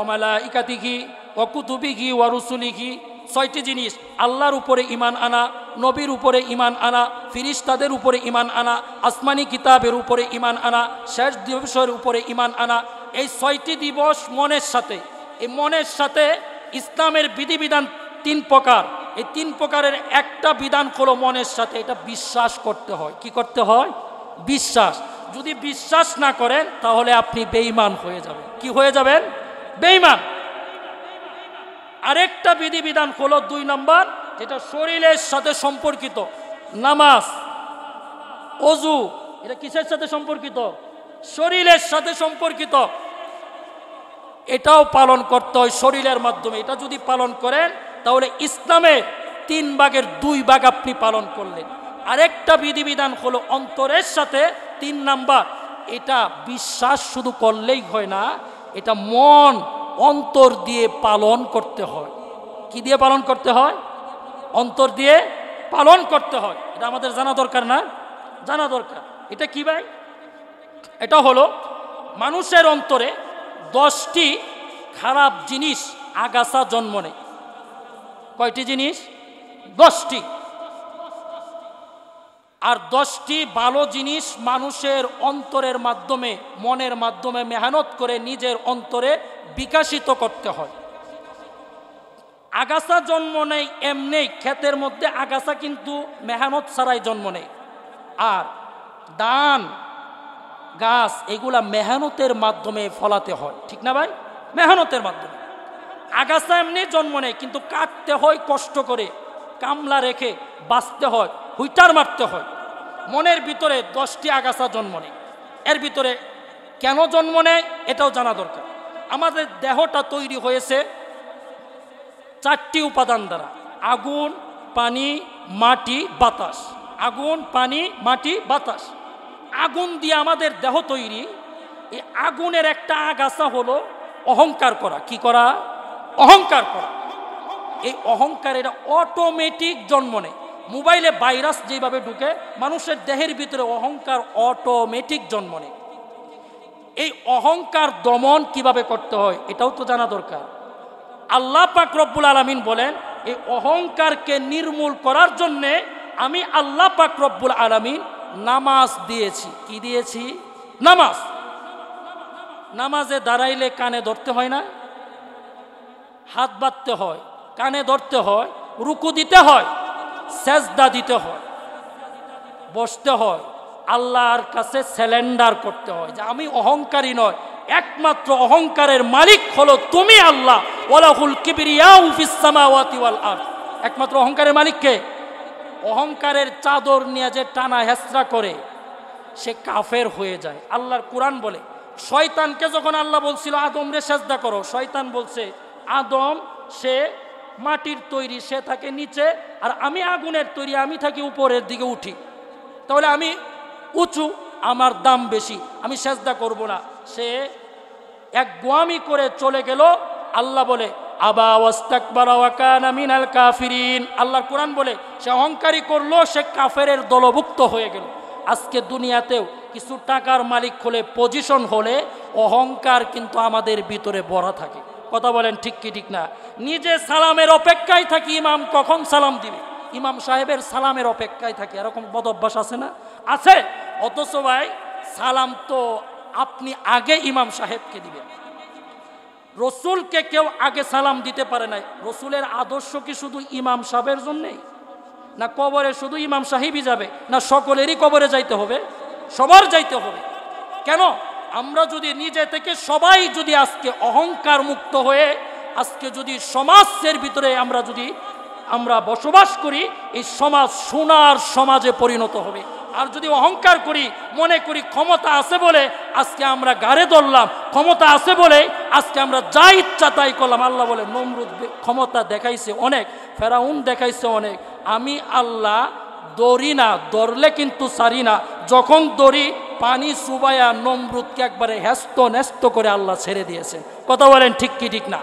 ওমালা ইকাতিঘি অকুতুবিঘি ওয়ারুসুলিঘি ছয়টি জিনিস আল্লাহর উপরে ইমান আনা নবীর উপরে ইমান আনা ফিরিস্তাদের উপরে ইমান আনা আসমানি কিতাবের উপরে ইমান আনা শেষ দিবসের উপরে ইমান আনা এই ছয়টি দিবস মনের সাথে এই মনের সাথে ইসলামের বিধিবিধান তিন প্রকার এই তিন প্রকারের একটা বিধান হলো মনের সাথে এটা বিশ্বাস করতে হয় কি করতে হয় বিশ্বাস যদি বিশ্বাস না করেন তাহলে আপনি বেঈমান হয়ে যাবেন কি হয়ে যাবেন বেঈমান আরেকটা বিধিবিধান হলো দুই নম্বর যেটা শরীরের সাথে সম্পর্কিত নামাজ অজু এটা কিসের সাথে সম্পর্কিত শরীরের সাথে সম্পর্কিত এটাও পালন করতে হয় শরীরের মাধ্যমে এটা যদি পালন করেন তাহলে ইসলামে তিন ভাগের দুই ভাগ আপনি পালন করলেন আরেকটা বিধিবিধান হলো অন্তরের সাথে তিন নাম্বার এটা বিশ্বাস শুধু করলেই হয় না এটা মন অন্তর দিয়ে পালন করতে হয় কি দিয়ে পালন করতে হয় অন্তর দিয়ে পালন করতে হয় এটা আমাদের জানা দরকার না জানা দরকার এটা কি ভাই এটা হলো মানুষের অন্তরে দশটি খারাপ জিনিস আগাছা জন্ম নেয় কয়টি জিনিস দশটি আর দশটি ভালো জিনিস মানুষের অন্তরের মাধ্যমে মনের মাধ্যমে মেহনত করে নিজের অন্তরে বিকাশিত করতে হয় আগাছা জন্ম নেই এমনি ক্ষেতের মধ্যে আগাছা কিন্তু মেহনত ছাড়াই জন্ম নেই আর দান গাছ এগুলা মেহনতের মাধ্যমে ফলাতে হয় ঠিক না ভাই মেহনতের মাধ্যমে আগাছা এমনি জন্ম নেয় কিন্তু কাটতে হয় কষ্ট করে কামলা রেখে বাঁচতে হয় হুইটার মারতে হয় মনের ভিতরে দশটি আগাছা জন্ম নেয় এর ভিতরে কেন জন্ম নেয় এটাও জানা দরকার আমাদের দেহটা তৈরি হয়েছে চারটি উপাদান দ্বারা আগুন পানি মাটি বাতাস আগুন পানি মাটি বাতাস আগুন দিয়ে আমাদের দেহ তৈরি এই আগুনের একটা আগাছা হলো অহংকার করা কি করা অহংকার করা এই অহংকার এটা অটোমেটিক জন্ম নেয় মোবাইলে ভাইরাস যেভাবে ঢুকে মানুষের দেহের ভিতরে অহংকার অটোমেটিক জন্ম নেয় এই অহংকার দমন কিভাবে করতে হয় এটাও তো জানা দরকার আল্লাহ পাক রব্বুল আলমিন বলেন এই অহংকারকে নির্মূল করার জন্যে আমি আল্লাহ পাক রব্বুল আলমিন নামাজ দিয়েছি কি দিয়েছি নামাজ নামাজে দাঁড়াইলে কানে ধরতে হয় না হাত বাঁধতে হয় কানে ধরতে হয় রুকু দিতে হয় সেজদা দিতে হয় বসতে হয় আল্লাহর কাছে স্যালেন্ডার করতে হয় যে আমি অহংকারী নয় একমাত্র অহংকারের মালিক হলো তুমি আল্লাহ ওলাহুল কিবিরিয়াউফিসামাওয়াতিওয়াল আর একমাত্র অহংকারের মালিককে অহংকারের চাদর নিয়ে যে টানা হেসরা করে সে কাফের হয়ে যায় আল্লাহর কোরআন বলে শয়তানকে যখন আল্লাহ বলছিল আদম রে সেজদা করো শয়তান বলছে আদম সে মাটির তৈরি সে থাকে নিচে আর আমি আগুনের তৈরি আমি থাকি উপরের দিকে উঠি তাহলে আমি উঁচু আমার দাম বেশি আমি সেজদা করব না সে এক গোয়ামি করে চলে গেল আল্লাহ বলে আবা কাফিরিন আল্লাহ কোরআন বলে সে অহংকারী করলো সে কাফেরের দলভুক্ত হয়ে গেল আজকে দুনিয়াতেও কিছু টাকার মালিক হলে পজিশন হলে অহংকার কিন্তু আমাদের ভিতরে বড়া থাকে কথা বলেন ঠিক কি ঠিক না নিজে সালামের অপেক্ষায় থাকি ইমাম কখন সালাম দিবে ইমাম সাহেবের সালামের অপেক্ষায় থাকে এরকম বদ অভ্যাস আছে না আছে অথচ ভাই সালাম তো আপনি আগে ইমাম সাহেবকে দিবেন রসুলকে কেউ আগে সালাম দিতে পারে নাই রসুলের আদর্শ কি শুধু ইমাম সাহেবের জন্যেই না কবরে শুধু ইমাম সাহেবই যাবে না সকলেরই কবরে যাইতে হবে সবার যাইতে হবে কেন আমরা যদি নিজে থেকে সবাই যদি আজকে অহংকার মুক্ত হয়ে আজকে যদি সমাজের ভিতরে আমরা যদি আমরা বসবাস করি এই সমাজ সোনার সমাজে পরিণত হবে আর যদি অহংকার করি মনে করি ক্ষমতা আছে বলে আজকে আমরা গাড়ে ধরলাম ক্ষমতা আছে বলে আজকে আমরা যা ইচ্ছা তাই করলাম আল্লাহ বলে নমরুদ ক্ষমতা দেখাইছে অনেক ফেরাউন দেখাইছে অনেক আমি আল্লাহ দৌড়ি না দরলে কিন্তু সারি না যখন দৌড়ি পানি সুবায়া নমরুদকে একবারে হ্যাস্ত ন্যস্ত করে আল্লাহ ছেড়ে দিয়েছেন কথা বলেন ঠিক কি ঠিক না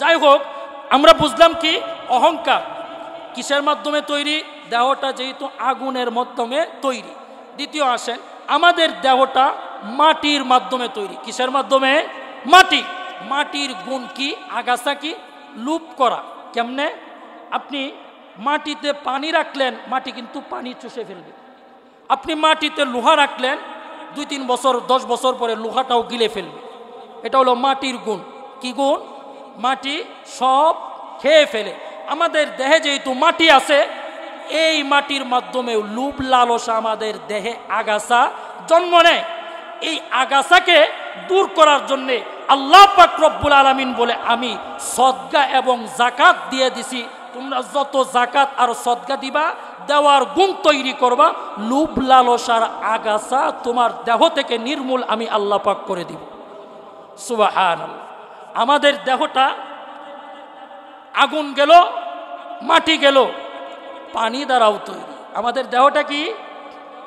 যাই হোক আমরা বুঝলাম কি অহংকার কিসের মাধ্যমে তৈরি দেহটা যেহেতু আগুনের মাধ্যমে তৈরি দ্বিতীয় আসেন আমাদের দেহটা মাটির মাধ্যমে তৈরি কিসের মাধ্যমে মাটি মাটির গুণ কি আগাছা কি লুপ করা কেমনে আপনি মাটিতে পানি রাখলেন মাটি কিন্তু পানি চুষে ফেলবে আপনি মাটিতে লোহা রাখলেন দুই তিন বছর দশ বছর পরে লোহাটাও গিলে ফেলবে এটা হলো মাটির গুণ কি গুণ মাটি সব খেয়ে ফেলে আমাদের দেহে যেহেতু মাটি আছে এই মাটির মাধ্যমে লুপ লালসা আমাদের দেহে আগাছা জন্ম নেয় এই আগাছাকে দূর করার জন্যে আল্লাহ পাকরব্বুল আলমিন বলে আমি সদ্গা এবং জাকাত দিয়ে দিছি তোমরা যত জাকাত আর সদ্গা দিবা দেওয়ার গুণ তৈরি করবা লুব লালসার আগাছা তোমার দেহ থেকে নির্মূল আমি আল্লাহ পাক করে দিব সুবাহ আমাদের দেহটা আগুন গেল মাটি গেল পানি দ্বারাও তৈরি আমাদের দেহটা কি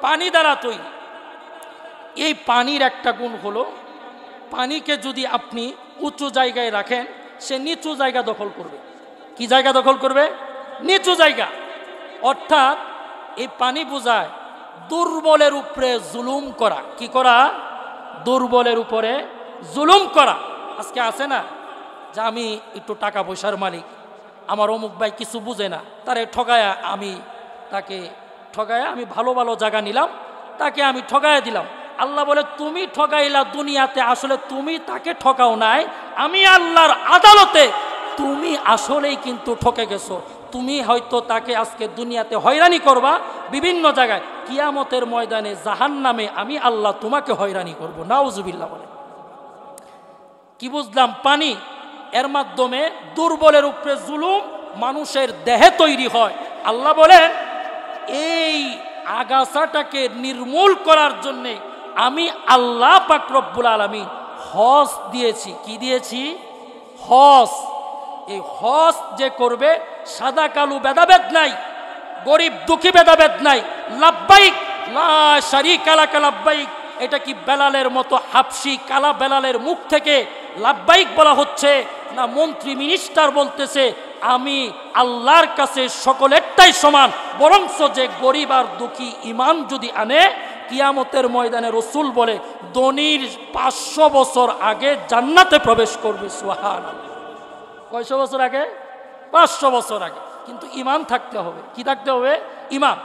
পানি দ্বারা তৈরি এই পানির একটা গুণ হলো পানিকে যদি আপনি উঁচু জায়গায় রাখেন সে নিচু জায়গা দখল করবে কি জায়গা দখল করবে নিচু জায়গা অর্থাৎ এই পানি বোঝায় দুর্বলের উপরে জুলুম করা কি করা দুর্বলের উপরে জুলুম করা আজকে আছে না যে আমি একটু টাকা পয়সার মালিক আমার অমুক ভাই কিছু বুঝে না তারে ঠগায়া আমি তাকে ঠগায়া আমি ভালো ভালো জায়গা নিলাম তাকে আমি ঠগায়া দিলাম আল্লাহ বলে তুমি ঠগাইলা দুনিয়াতে আসলে তুমি তাকে ঠকাও নাই আমি আল্লাহর আদালতে তুমি আসলেই কিন্তু ঠকে গেছো তুমি হয়তো তাকে আজকে দুনিয়াতে হয়রানি করবা বিভিন্ন জায়গায় কিয়ামতের ময়দানে জাহান নামে আমি আল্লাহ তোমাকে হয়রানি করবো নাউজুবিল্লা বলে কি বুঝলাম পানি এর মাধ্যমে দুর্বলের উপরে জুলুম মানুষের দেহে তৈরি হয় আল্লাহ বলেন এই আগাছাটাকে নির্মূল করার জন্যে আমি আল্লাহ পাকরব্বুল আলমী হস দিয়েছি কি দিয়েছি হস এই হস যে করবে সাদা কালো ভেদাভেদ নাই গরিব দুঃখী ভেদাভেদ নাই লাভবাহিক না শারিক আলাকা লাভবাহিক এটা কি বেলালের মতো হাফসি কালা বেলালের মুখ থেকে লাভবাহিক বলা হচ্ছে না মন্ত্রী মিনিস্টার বলতেছে আমি আল্লাহর কাছে সকলেরটাই সমান বরঞ্চ যে গরিব আর দুঃখী ইমান যদি আনে কিয়ামতের ময়দানে রসুল বলে দনির পাঁচশো বছর আগে জান্নাতে প্রবেশ করবে সোহান কয়শো বছর আগে পাঁচশো বছর আগে কিন্তু ইমান থাকতে হবে কি থাকতে হবে ইমান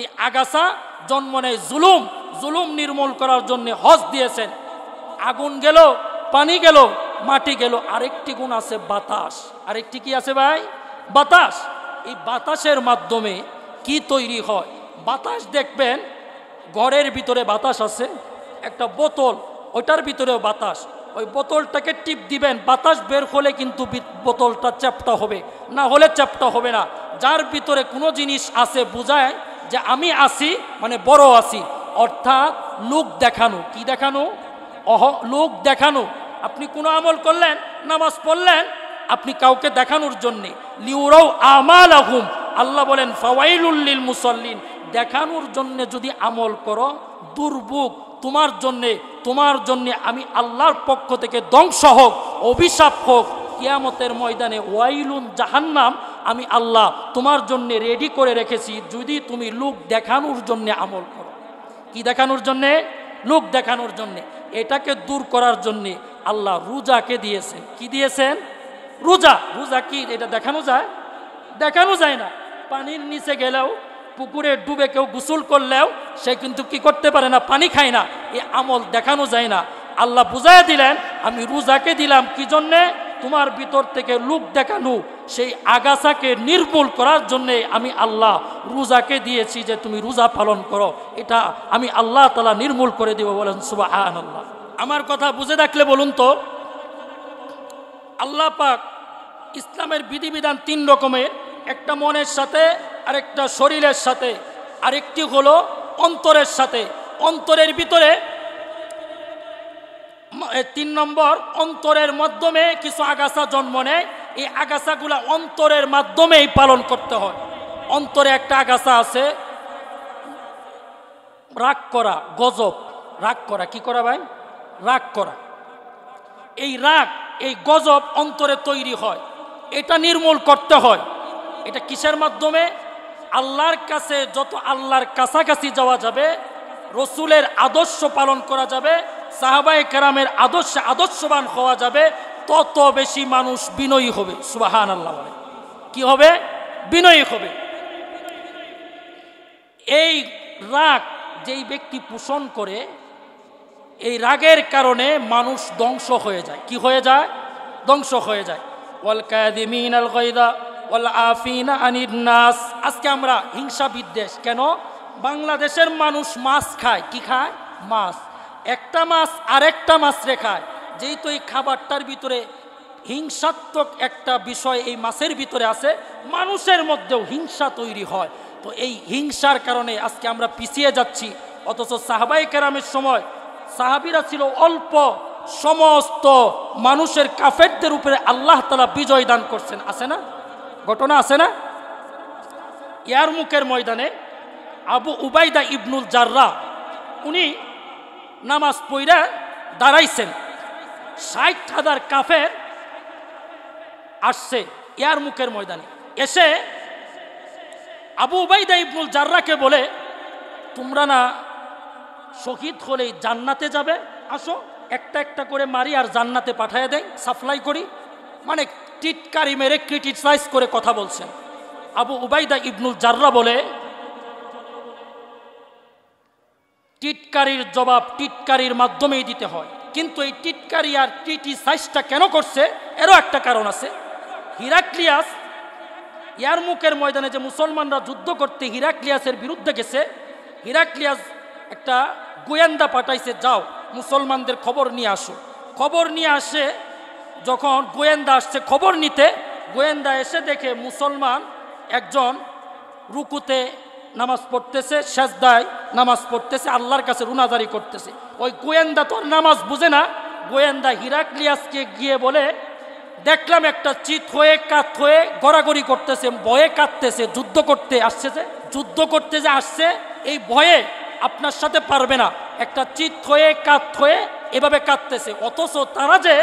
এই আগাছা জন্ম নেয় জুলুম জুলুম নির্মূল করার জন্য হজ দিয়েছেন আগুন গেল পানি গেল মাটি গেল আরেকটি গুণ আছে বাতাস আরেকটি কি আছে ভাই বাতাস এই বাতাসের মাধ্যমে কি তৈরি হয় বাতাস দেখবেন ঘরের ভিতরে বাতাস আছে একটা বোতল ওইটার ভিতরেও বাতাস ওই বোতলটাকে টিপ দিবেন বাতাস বের হলে কিন্তু বোতলটা চ্যাপটা হবে না হলে চ্যাপটা হবে না যার ভিতরে কোনো জিনিস আছে বোঝায় যে আমি আসি মানে বড় আসি অর্থাৎ লোক দেখানো কি দেখানো অহ লোক দেখানো আপনি কোনো আমল করলেন নামাজ পড়লেন আপনি কাউকে দেখানোর জন্যে লিউরাও আমাল আহুম আল্লাহ বলেন ফাওয়াইলুল্লিল মুসল্লিন দেখানোর জন্যে যদি আমল করো দুর্ভোগ তোমার জন্যে তোমার জন্যে আমি আল্লাহর পক্ষ থেকে ধ্বংস হোক অভিশাপ হোক কিয়ামতের ময়দানে ওয়াইলুন জাহান্নাম আমি আল্লাহ তোমার জন্যে রেডি করে রেখেছি যদি তুমি লোক দেখানোর জন্যে আমল করো কি দেখানোর জন্যে লোক দেখানোর জন্যে এটাকে দূর করার জন্যে আল্লাহ রোজাকে দিয়েছেন কি দিয়েছেন রোজা রোজা কি এটা দেখানো যায় দেখানো যায় না পানির নিচে গেলেও পুকুরে ডুবে কেউ গোসল করলেও সে কিন্তু কি করতে পারে না পানি খায় না এ আমল দেখানো যায় না আল্লাহ বুঝাই দিলেন আমি রোজাকে দিলাম কি জন্যে তোমার ভিতর থেকে লুক দেখানো সেই আগাছাকে নির্মূল করার জন্যে আমি আল্লাহ রোজাকে দিয়েছি যে তুমি রোজা পালন করো এটা আমি আল্লাহ তালা নির্মূল করে দিব বলেন সুবাহ আল্লাহ আমার কথা বুঝে থাকলে বলুন তো আল্লাহ পাক ইসলামের বিধিবিধান তিন রকমের একটা মনের সাথে আরেকটা শরীরের সাথে আরেকটি হলো অন্তরের সাথে অন্তরের ভিতরে তিন নম্বর অন্তরের মাধ্যমে কিছু আগাছা জন্ম নেয় এই আগাছাগুলা অন্তরের মাধ্যমেই পালন করতে হয় অন্তরে একটা আগাছা আছে রাগ করা গজব রাগ করা কি করা ভাই রাগ করা এই রাগ এই গজব অন্তরে তৈরি হয় এটা নির্মূল করতে হয় এটা কিসের মাধ্যমে আল্লাহর কাছে যত আল্লাহর কাছাকাছি যাওয়া যাবে রসুলের আদর্শ পালন করা যাবে সাহাবাই কেরামের আদর্শ আদর্শবান হওয়া যাবে তত বেশি মানুষ বিনয়ী হবে সুবাহান আল্লাহ বলে কি হবে বিনয়ী হবে এই রাগ যেই ব্যক্তি পোষণ করে এই রাগের কারণে মানুষ ধ্বংস হয়ে যায় কি হয়ে যায় ধ্বংস হয়ে যায় ওয়াল কায়দিমিন আল গয়দা ওয়াল আফিন আনির নাস আজকে আমরা হিংসা বিদ্বেষ কেন বাংলাদেশের মানুষ মাছ খায় কি খায় মাছ একটা মাছ আরেকটা মাছ রে খায় যেহেতু এই খাবারটার ভিতরে হিংসাত্মক একটা বিষয় এই মাছের ভিতরে আছে মানুষের মধ্যেও হিংসা তৈরি হয় তো এই হিংসার কারণে আজকে আমরা পিছিয়ে যাচ্ছি অথচ সাহাবাই কেরামের সময় সাহাবিরা ছিল অল্প সমস্ত মানুষের কাফেরদের উপরে আল্লাহ তালা বিজয় দান করছেন আছে না ঘটনা আছে না ইয়ার মুখের ময়দানে আবু উবাইদা ইবনুল জাররা উনি নামাজ পইরা দাঁড়াইছেন ষাট হাজার কাফের আসছে ইয়ার মুখের ময়দানে এসে আবু উবাইদা ইবনুল জার্রাকে বলে তোমরা না শহীদ হলেই জান্নাতে যাবে আসো একটা একটা করে মারি আর জান্নাতে পাঠিয়ে দেয় সাপ্লাই করি মানে টিটকারি মেরে ক্রিটিসাইজ করে কথা বলছেন আবু উবাইদা ইবনুল জার্রা বলে টিটকারির জবাব টিটকারির মাধ্যমেই দিতে হয় কিন্তু এই টিটকারি আর টিটি সাইজটা কেন করছে এরও একটা কারণ আছে হিরাক্লিয়াস ইয়ার মুখের ময়দানে যে মুসলমানরা যুদ্ধ করতে হিরাক্লিয়াসের বিরুদ্ধে গেছে হিরাক্লিয়াস একটা গোয়েন্দা পাঠাইছে যাও মুসলমানদের খবর নিয়ে আসো খবর নিয়ে আসে যখন গোয়েন্দা আসছে খবর নিতে গোয়েন্দা এসে দেখে মুসলমান একজন রুকুতে নামাজ পড়তেছে সেজদায় নামাজ পড়তেছে আল্লাহর কাছে রুনাজারি করতেছে ওই গোয়েন্দা তোর নামাজ বুঝে না গোয়েন্দা হিরাকলিয়াসকে গিয়ে বলে দেখলাম একটা চিত হয়ে কাত হয়ে গড়াগড়ি করতেছে ভয়ে কাঁদতেছে যুদ্ধ করতে আসছে যে যুদ্ধ করতে যে আসছে এই ভয়ে আপনার সাথে পারবে না একটা চিত হয়ে কাত হয়ে এভাবে কাঁদতেছে অথচ তারা যে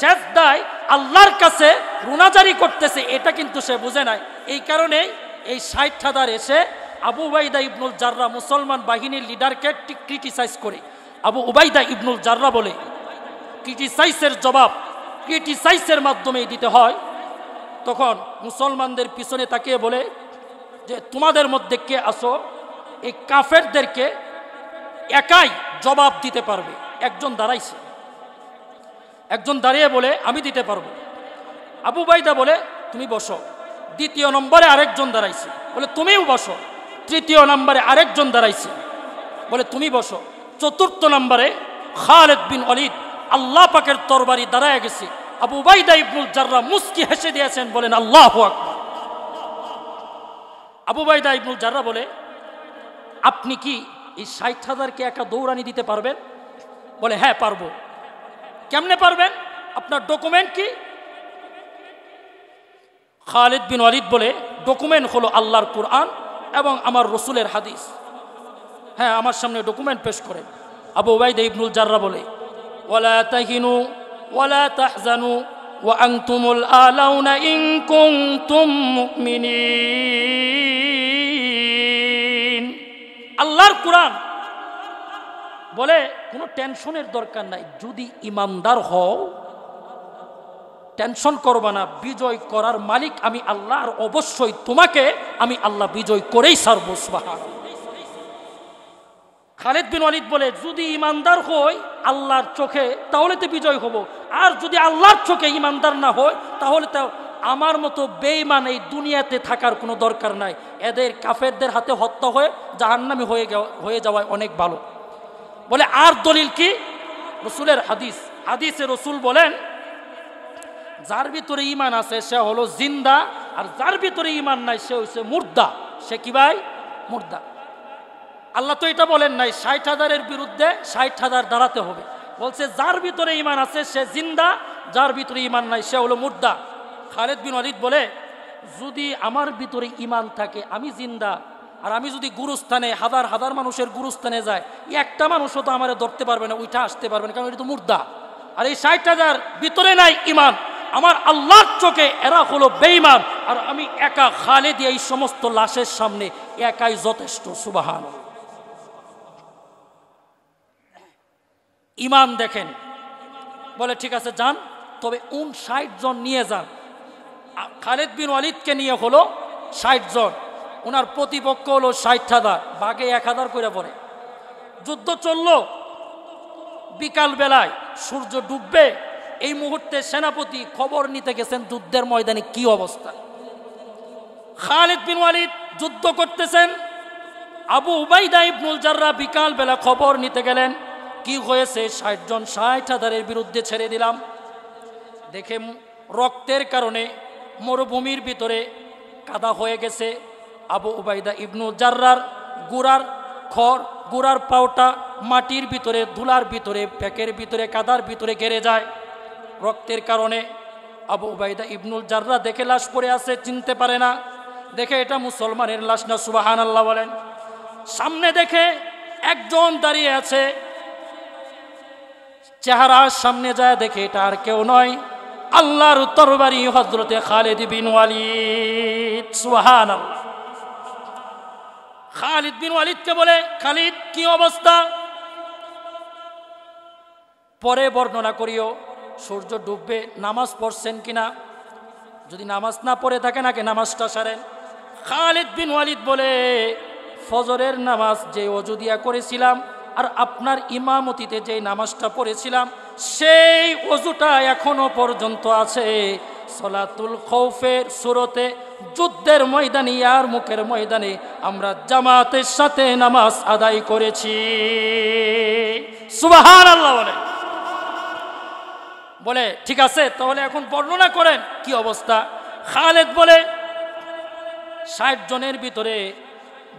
শেষ দায় আল্লাহর কাছে রুনাজারি করতেছে এটা কিন্তু সে বুঝে নাই এই কারণেই এই সাইট ঠাদার এসে আবু উবাইদা ইবনুল জাররা মুসলমান বাহিনীর লিডারকে ক্রিটিসাইজ করে আবু উবাইদা ইবনুল জাররা বলে ক্রিটিসাইজের জবাব ক্রিটিসাইজের মাধ্যমে দিতে হয় তখন মুসলমানদের পিছনে তাকিয়ে বলে যে তোমাদের মধ্যে কে আসো এই কাফেরদেরকে একাই জবাব দিতে পারবে একজন দাঁড়াইছে একজন দাঁড়িয়ে বলে আমি দিতে পারবো আবু বাইদা বলে তুমি বসো দ্বিতীয় নম্বরে আরেকজন দাঁড়াইছে বলে তুমিও বসো তৃতীয় নম্বরে আরেকজন দাঁড়াইছে বলে তুমি বসো চতুর্থ নম্বরে খালেদ বিন অলিদ আল্লাহ পাকের তরবারি দাঁড়ায় গেছে আবু বাইদা ইবনুল জাররা মুস্কি হেসে দিয়েছেন বলেন আল্লাহ আকবর আবু বাইদা ইবনুল জাররা বলে আপনি কি এই ষাট হাজারকে একটা দৌড়ানি দিতে পারবেন বলে হ্যাঁ পারবো কেমনে পারবেন আপনার ডকুমেন্ট কি খালেদ বিন অলিদ বলে ডকুমেন্ট হলো আল্লাহর কোরআন এবং আমার রসুলের হাদিস হ্যাঁ আমার সামনে ডকুমেন্ট পেশ করেন আবু ওয়াইদ ইবনুল জাররা বলে ওয়ালা তাহিনু ওয়ালা তাহজানু ওয়া আনতুমুল আলাউনা ইন কুনতুম মুমিনিন আল্লাহর কুরান বলে কোনো টেনশনের দরকার নাই যদি ইমানদার হও টেনশন করবা না বিজয় করার মালিক আমি আল্লাহর অবশ্যই তোমাকে আমি আল্লাহ বিজয় করেই সারব খালেদ বিন অলিদ বলে যদি ইমানদার হই আল্লাহর চোখে তাহলে তো বিজয় হব আর যদি আল্লাহর চোখে ইমানদার না হয় তাহলে তো আমার মতো বেইমান এই দুনিয়াতে থাকার কোনো দরকার নাই এদের কাফেরদের হাতে হত্যা হয়ে জাহান্নামি হয়ে হয়ে যাওয়ায় অনেক ভালো বলে আর দলিল কি রসুলের হাদিস হাদিসে রসুল বলেন যার ভিতরে ইমান আছে সে হলো জিন্দা আর যার ভিতরে ইমান নাই সে হচ্ছে মুর্দা সে কি ভাই মুর্দা আল্লাহ তো এটা বলেন নাই ষাট হাজারের বিরুদ্ধে ষাট হাজার দাঁড়াতে হবে বলছে যার ভিতরে ইমান আছে সে জিন্দা যার ভিতরে ইমান নাই সে হলো মুর্দা খালেদ বিন অরিদ বলে যদি আমার ভিতরে ইমান থাকে আমি জিন্দা আর আমি যদি গুরুস্থানে হাজার হাজার মানুষের গুরুস্থানে যাই একটা মানুষও তো আমার ধরতে পারবে না ওইটা আসতে পারবে না কারণ এটা তো মুর্দা আর এই ষাট হাজার ভিতরে নাই ইমান আমার আল্লাহর চোখে এরা হলো বেইমান আর আমি একা খালে দিয়ে এই সমস্ত লাশের সামনে একাই যথেষ্ট সুবাহান ইমান দেখেন বলে ঠিক আছে যান তবে উন ষাট জন নিয়ে যান খালেদ বিন ওয়ালিদকে নিয়ে হলো ষাট জন ওনার প্রতিপক্ষ হলো ষাট হাজার বাঘে এক হাজার করে পড়ে যুদ্ধ চলল বিকাল বেলায় সূর্য ডুববে এই মুহূর্তে সেনাপতি খবর নিতে গেছেন যুদ্ধের ময়দানে কি অবস্থা খালিদ বিন ওয়ালিদ যুদ্ধ করতেছেন আবু উবাইদা ইবনুল জাররা বিকালবেলা খবর নিতে গেলেন কি হয়েছে ষাট জন ষাট হাজারের বিরুদ্ধে ছেড়ে দিলাম দেখে রক্তের কারণে মরুভূমির ভিতরে কাদা হয়ে গেছে আবু উবাইদা ইবনুল জাররার গুড়ার খড় গুড়ার পাউটা মাটির ভিতরে ধুলার ভিতরে প্যাকের ভিতরে কাদার ভিতরে গেড়ে যায় রক্তের কারণে আবু উবাইদা ইবনুল জাররা দেখে লাশ পড়ে আছে চিনতে পারে না দেখে এটা মুসলমানের লাশ না সুবাহান আল্লাহ বলেন সামনে দেখে একজন দাঁড়িয়ে আছে চেহারা সামনে যায় দেখে এটা আর কেউ নয় আল্লাহর তরবারি হজরতে খালিদ বিন ওয়ালিদ সুহান খালিদ বিন ওয়ালিদকে বলে খালিদ কি অবস্থা পরে বর্ণনা করিও সূর্য ডুববে নামাজ পড়ছেন কিনা যদি নামাজ না পড়ে থাকেন আগে নামাজটা সারেন খালিদ বিন ওয়ালিদ বলে ফজরের নামাজ যে অযোধিয়া করেছিলাম আর আপনার ইমামতিতে যে নামাজটা পড়েছিলাম সেই অজুটা এখনো পর্যন্ত আছে সলাতুল খৌফের সুরতে যুদ্ধের ময়দানে আর মুখের ময়দানে আমরা জামাতের সাথে নামাজ আদায় করেছি সুবাহ আল্লাহ বলে বলে ঠিক আছে তাহলে এখন বর্ণনা করেন কি অবস্থা খালেদ বলে ষাট জনের ভিতরে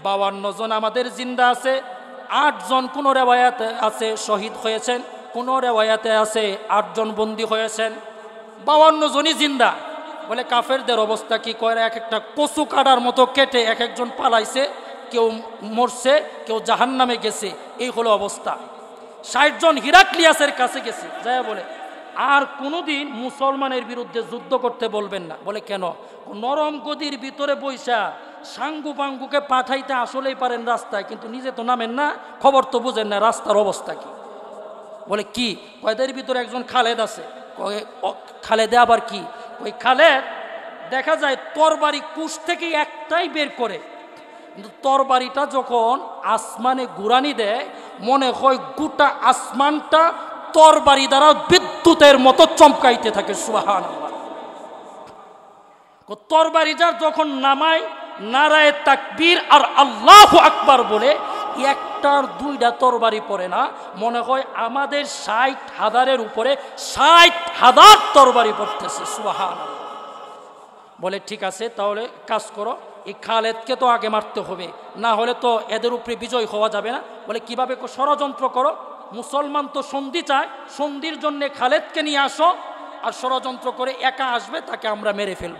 বাবান্ন জন আমাদের জিন্দা আছে আটজন কোনো রেওয়ায়াতে আছে শহীদ হয়েছেন কোনো রেওয়ায়াতে আছে আটজন বন্দি হয়েছেন বাবান্ন জনই জিন্দা বলে কাফেরদের অবস্থা কি করে এক একটা কচু কাটার মতো কেটে এক একজন পালাইছে কেউ মরছে কেউ জাহান নামে গেছে এই হলো অবস্থা ষাট জন হিরাক্লিয়াসের কাছে গেছে যাই বলে আর কোনোদিন মুসলমানের বিরুদ্ধে যুদ্ধ করতে বলবেন না বলে কেন নরম গদির ভিতরে বৈশা সাঙ্গু পাঙ্গুকে পাঠাইতে আসলেই পারেন রাস্তায় কিন্তু নিজে তো নামেন না খবর তো বুঝেন না রাস্তার অবস্থা কি বলে কি কয়েদের ভিতরে একজন খালেদ আছে খালেদে আবার কি ওই খালেদ দেখা যায় তরবারি কুশ থেকে একটাই বের করে কিন্তু তরবারিটা যখন আসমানে গুরানি দেয় মনে হয় গোটা আসমানটা তরবারি দ্বারা বিদ্যুতের মতো চমকাইতে থাকে সুবাহান তরবারি যার যখন নামায় নারায় তাকবীর আর আল্লাহ আকবার বলে একটার দুইটা তরবারি পড়ে না মনে হয় আমাদের ষাট হাজারের উপরে ষাট হাজার তরবারি পড়তেছে সুবাহান বলে ঠিক আছে তাহলে কাজ করো এই খালেদকে তো আগে মারতে হবে না হলে তো এদের উপরে বিজয় হওয়া যাবে না বলে কিভাবে ষড়যন্ত্র করো মুসলমান তো সন্ধি চায় সন্ধির জন্যে খালেদকে নিয়ে আসো আর ষড়যন্ত্র করে একা আসবে তাকে আমরা মেরে ফেলব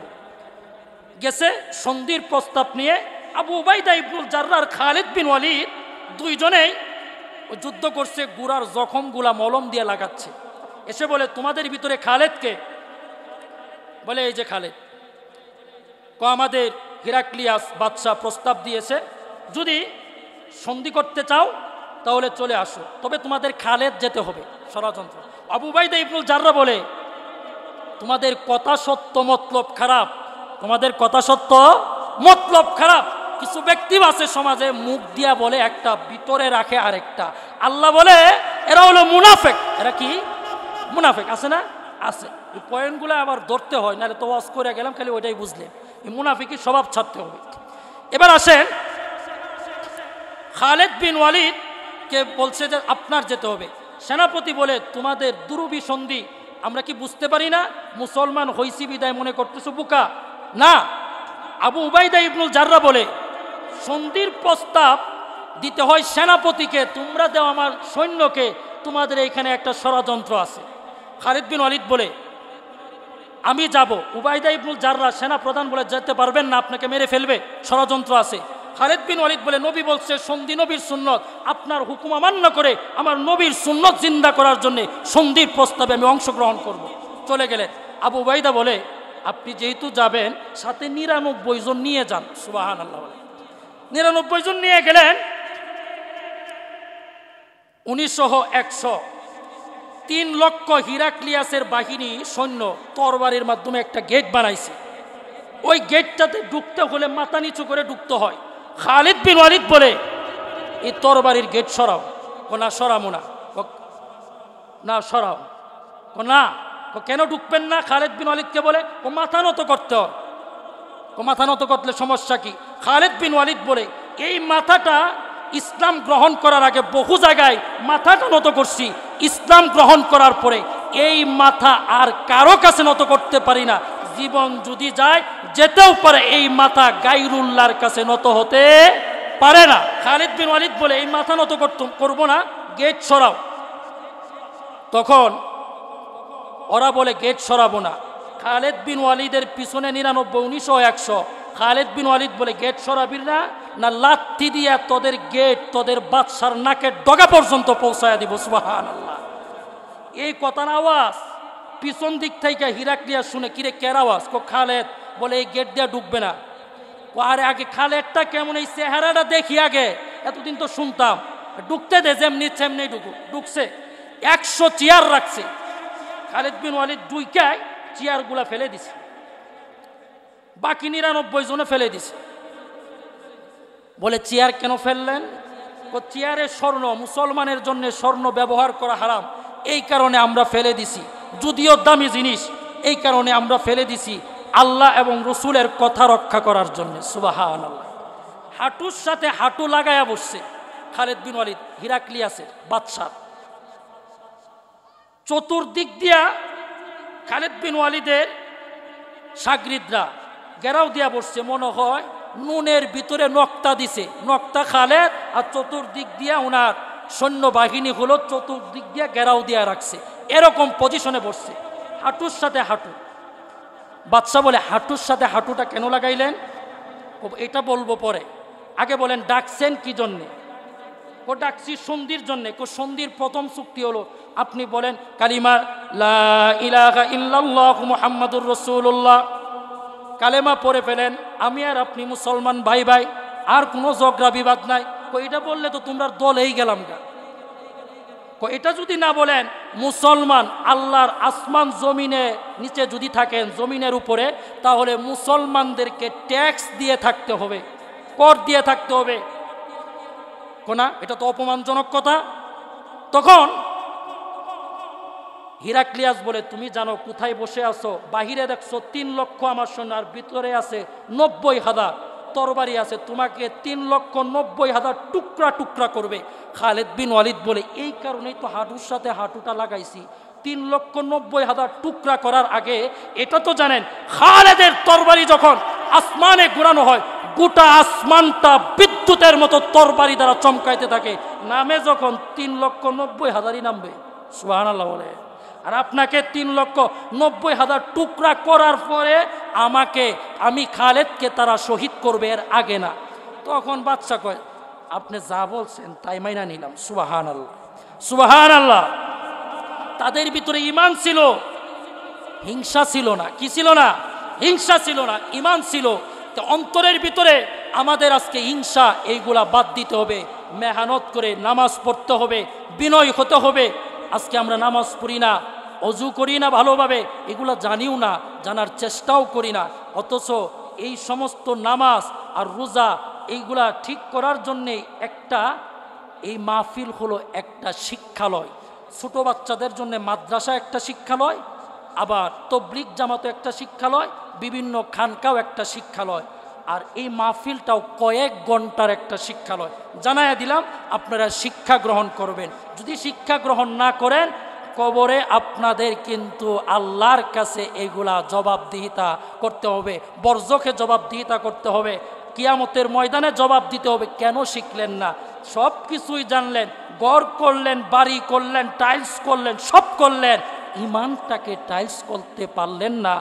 গেছে সন্ধির প্রস্তাব নিয়ে আবু উবাইদা ইবুল জার্রার খালেদ বিন ওয়ালিদ দুইজনেই যুদ্ধ করছে গুড়ার জখমগুলা মলম দিয়ে লাগাচ্ছে এসে বলে তোমাদের ভিতরে খালেদকে বলে এই যে খালেদ ক আমাদের হিরাক্লিয়াস বাদশাহ প্রস্তাব দিয়েছে যদি সন্ধি করতে চাও তাহলে চলে আসো তবে তোমাদের খালেদ যেতে হবে ষড়যন্ত্র বাইদ ইবনুল জাররা বলে তোমাদের কথা সত্য মতলব খারাপ তোমাদের কথা সত্য মতলব খারাপ কিছু ব্যক্তি আছে সমাজে মুখ দিয়া বলে একটা ভিতরে রাখে আরেকটা আল্লাহ বলে এরা হলো মুনাফেক এরা কি মুনাফেক আছে না আছে এই পয়েন্টগুলো আবার ধরতে হয় নাহলে তো ওয়াজ করে গেলাম খালি ওইটাই বুঝলে এই মুনাফিকের স্বভাব ছাড়তে হবে এবার আসেন খালেদ বিন ওয়ালিদ কে বলছে যে আপনার যেতে হবে সেনাপতি বলে তোমাদের সন্ধি আমরা কি বুঝতে পারি না মুসলমান হইসি বিদায় মনে করতেছো বুকা না আবু উবাইদা ইবনুল জাররা বলে সন্ধির প্রস্তাব দিতে হয় সেনাপতিকে তোমরা দেও আমার সৈন্যকে তোমাদের এখানে একটা ষড়যন্ত্র আছে খালিদ বিন অলিদ বলে আমি যাব উবাইদা ইবনুল জাররা সেনা প্রধান বলে যেতে পারবেন না আপনাকে মেরে ফেলবে ষড়যন্ত্র আছে খালেদ বিন ওয়ালিদ বলে নবী বলছে সন্ধি নবীর সুন্নত আপনার হুকুম অমান্য করে আমার নবীর সুন্নত জিন্দা করার জন্য সন্ধির প্রস্তাবে আমি অংশগ্রহণ করব। চলে গেলে আবু বাইদা বলে আপনি যেহেতু যাবেন সাথে নিরানব্বই জন নিয়ে যান সুবাহান আল্লাহ বলে নিরানব্বই জন নিয়ে গেলেন উনিশশো একশো তিন লক্ষ হিরাক্লিয়াসের বাহিনী সৈন্য তরবারের মাধ্যমে একটা গেট বানাইছে ওই গেটটাতে ঢুকতে হলে মাথা নিচু করে ঢুকতে হয় খালিদ বিন ওয়ালিদ বলে এই তরবারির গেট সরাও কোনা সরামো না না সরাও ও না ও কেন ঢুকবেন না খালেদ বিন ওয়ালিদকে বলে ও মাথা নত করতে হয় ও মাথা নত করলে সমস্যা কি খালেদ বিন ওয়ালিদ বলে এই মাথাটা ইসলাম গ্রহণ করার আগে বহু জায়গায় মাথাটা নত করছি ইসলাম গ্রহণ করার পরে এই মাথা আর কারো কাছে নত করতে পারি না জীবন যদি যায় যেতেও পারে এই মাথা গাইরুল্লার কাছে নত হতে পারে না খালিদ বিন ওয়ালিদ বলে এই মাথা নত করবো না গেট সরাও তখন ওরা বলে গেট সরাবো না খালেদ বিন ওয়ালিদের পিছনে নিরানব্বই উনিশশো একশো খালেদ বিন ওয়ালিদ বলে গেট সরাবি না না লাত্তি দিয়া তোদের গেট তোদের বাদশার নাকের ডগা পর্যন্ত পৌঁছায় দিব সুবাহ এই কথার আওয়াজ পিছন দিক থেকে হিরাক্লিয়া শুনে কিরে কেরাওয়াজ কো খালেদ বলে এই গেট দিয়ে ঢুকবে না ও আরে আগে খালেদটা কেমন এই চেহারাটা দেখি আগে এতদিন তো শুনতাম ঢুকতে দে যেমনি সেমনি ঢুকু ঢুকছে একশো চেয়ার রাখছে খালেদ বিন ওয়ালিদ কায় চেয়ারগুলা ফেলে দিছে বাকি নিরানব্বই জনে ফেলে দিছে বলে চেয়ার কেন ফেললেন চেয়ারে স্বর্ণ মুসলমানের জন্য স্বর্ণ ব্যবহার করা হারাম এই কারণে আমরা ফেলে দিছি যদিও দামি জিনিস এই কারণে আমরা ফেলে দিছি আল্লাহ এবং রসুলের কথা রক্ষা করার জন্য সুবাহান আল্লাহ হাঁটুর সাথে হাঁটু লাগায়া বসছে খালেদ বিন ওয়ালিদ হিরাক্লিয়াসের বাদশাহ চতুর্দিক দিয়া খালেদ বিন ওয়ালিদের সাগরিদরা গেরাও দিয়া বসছে মনে হয় নুনের ভিতরে নক্তা দিছে নক্তা খালেদ আর চতুর্দিক দিয়া ওনার সৈন্যবাহিনীগুলো চতুর্দিক দিয়ে গেরাও দিয়ে রাখছে এরকম পজিশনে বসছে হাঁটুর সাথে হাঁটু বাদশাহ বলে হাঁটুর সাথে হাঁটুটা কেন লাগাইলেন এটা বলবো পরে আগে বলেন ডাকছেন কি জন্যে ও ডাকছি সন্ধির জন্যে কো সন্ধির প্রথম চুক্তি হলো আপনি বলেন কালিমা ইল্লাল্লাহ মুহাম্মাদুর রসুল্লাহ কালেমা পরে ফেলেন আমি আর আপনি মুসলমান ভাই ভাই আর কোনো জগরা বিবাদ নাই এটা বললে তো তোমরা দলেই গেলাম গা কো এটা যদি না বলেন মুসলমান আল্লাহর আসমান জমিনে নিচে যদি থাকেন জমিনের উপরে তাহলে মুসলমানদেরকে ট্যাক্স দিয়ে থাকতে হবে কর দিয়ে থাকতে হবে কোনা এটা তো অপমানজনক কথা তখন হিরাক্লিয়াস বলে তুমি জানো কোথায় বসে আছো বাহিরে দেখছো তিন লক্ষ আমার সৈন্য আর ভিতরে আছে নব্বই হাজার তরবারি আছে তোমাকে তিন লক্ষ নব্বই হাজার টুকরা টুকরা করবে খালেদ বিন ওয়ালিদ বলে এই কারণেই তো হাঁটুর সাথে হাঁটুটা লাগাইছি তিন লক্ষ নব্বই হাজার টুকরা করার আগে এটা তো জানেন খালেদের তরবারি যখন আসমানে ঘুরানো হয় গোটা আসমানটা বিদ্যুতের মতো তরবারি দ্বারা চমকাইতে থাকে নামে যখন তিন লক্ষ নব্বই হাজারই নামবে সুহান আল্লাহ বলে আর আপনাকে তিন লক্ষ নব্বই হাজার টুকরা করার পরে আমাকে আমি খালেদকে তারা শহীদ করবে এর আগে না তখন বাচ্চা কয় আপনি যা বলছেন তাই মাইনা নিলাম সুবাহান আল্লাহ সুবাহান আল্লাহ তাদের ভিতরে ইমান ছিল হিংসা ছিল না কি ছিল না হিংসা ছিল না ইমান ছিল তো অন্তরের ভিতরে আমাদের আজকে হিংসা এইগুলা বাদ দিতে হবে মেহানত করে নামাজ পড়তে হবে বিনয় হতে হবে আজকে আমরা নামাজ পড়ি না অজু করি না ভালোভাবে এগুলো জানিও না জানার চেষ্টাও করি না অথচ এই সমস্ত নামাজ আর রোজা এইগুলা ঠিক করার জন্যে একটা এই মাহফিল হলো একটা শিক্ষালয় ছোট বাচ্চাদের জন্য মাদ্রাসা একটা শিক্ষালয় আবার তবলিক জামাতো একটা শিক্ষালয় বিভিন্ন খানকাও একটা শিক্ষালয় আর এই মাহফিলটাও কয়েক ঘন্টার একটা শিক্ষালয় জানাইয়া দিলাম আপনারা শিক্ষা গ্রহণ করবেন যদি শিক্ষা গ্রহণ না করেন কবরে আপনাদের কিন্তু আল্লাহর কাছে এগুলা জবাবদিহিতা করতে হবে বর্জকে জবাবদিহিতা করতে হবে কিয়ামতের ময়দানে জবাব দিতে হবে কেন শিখলেন না সব কিছুই জানলেন গড় করলেন বাড়ি করলেন টাইলস করলেন সব করলেন ইমানটাকে টাইলস করতে পারলেন না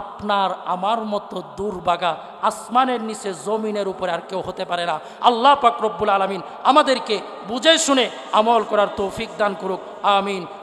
আপনার আমার মতো দুর্বাগা আসমানের নিচে জমিনের উপরে আর কেউ হতে পারে না আল্লাহ পাকরব্বুল আলমিন আমাদেরকে বুঝে শুনে আমল করার তৌফিক দান করুক আমিন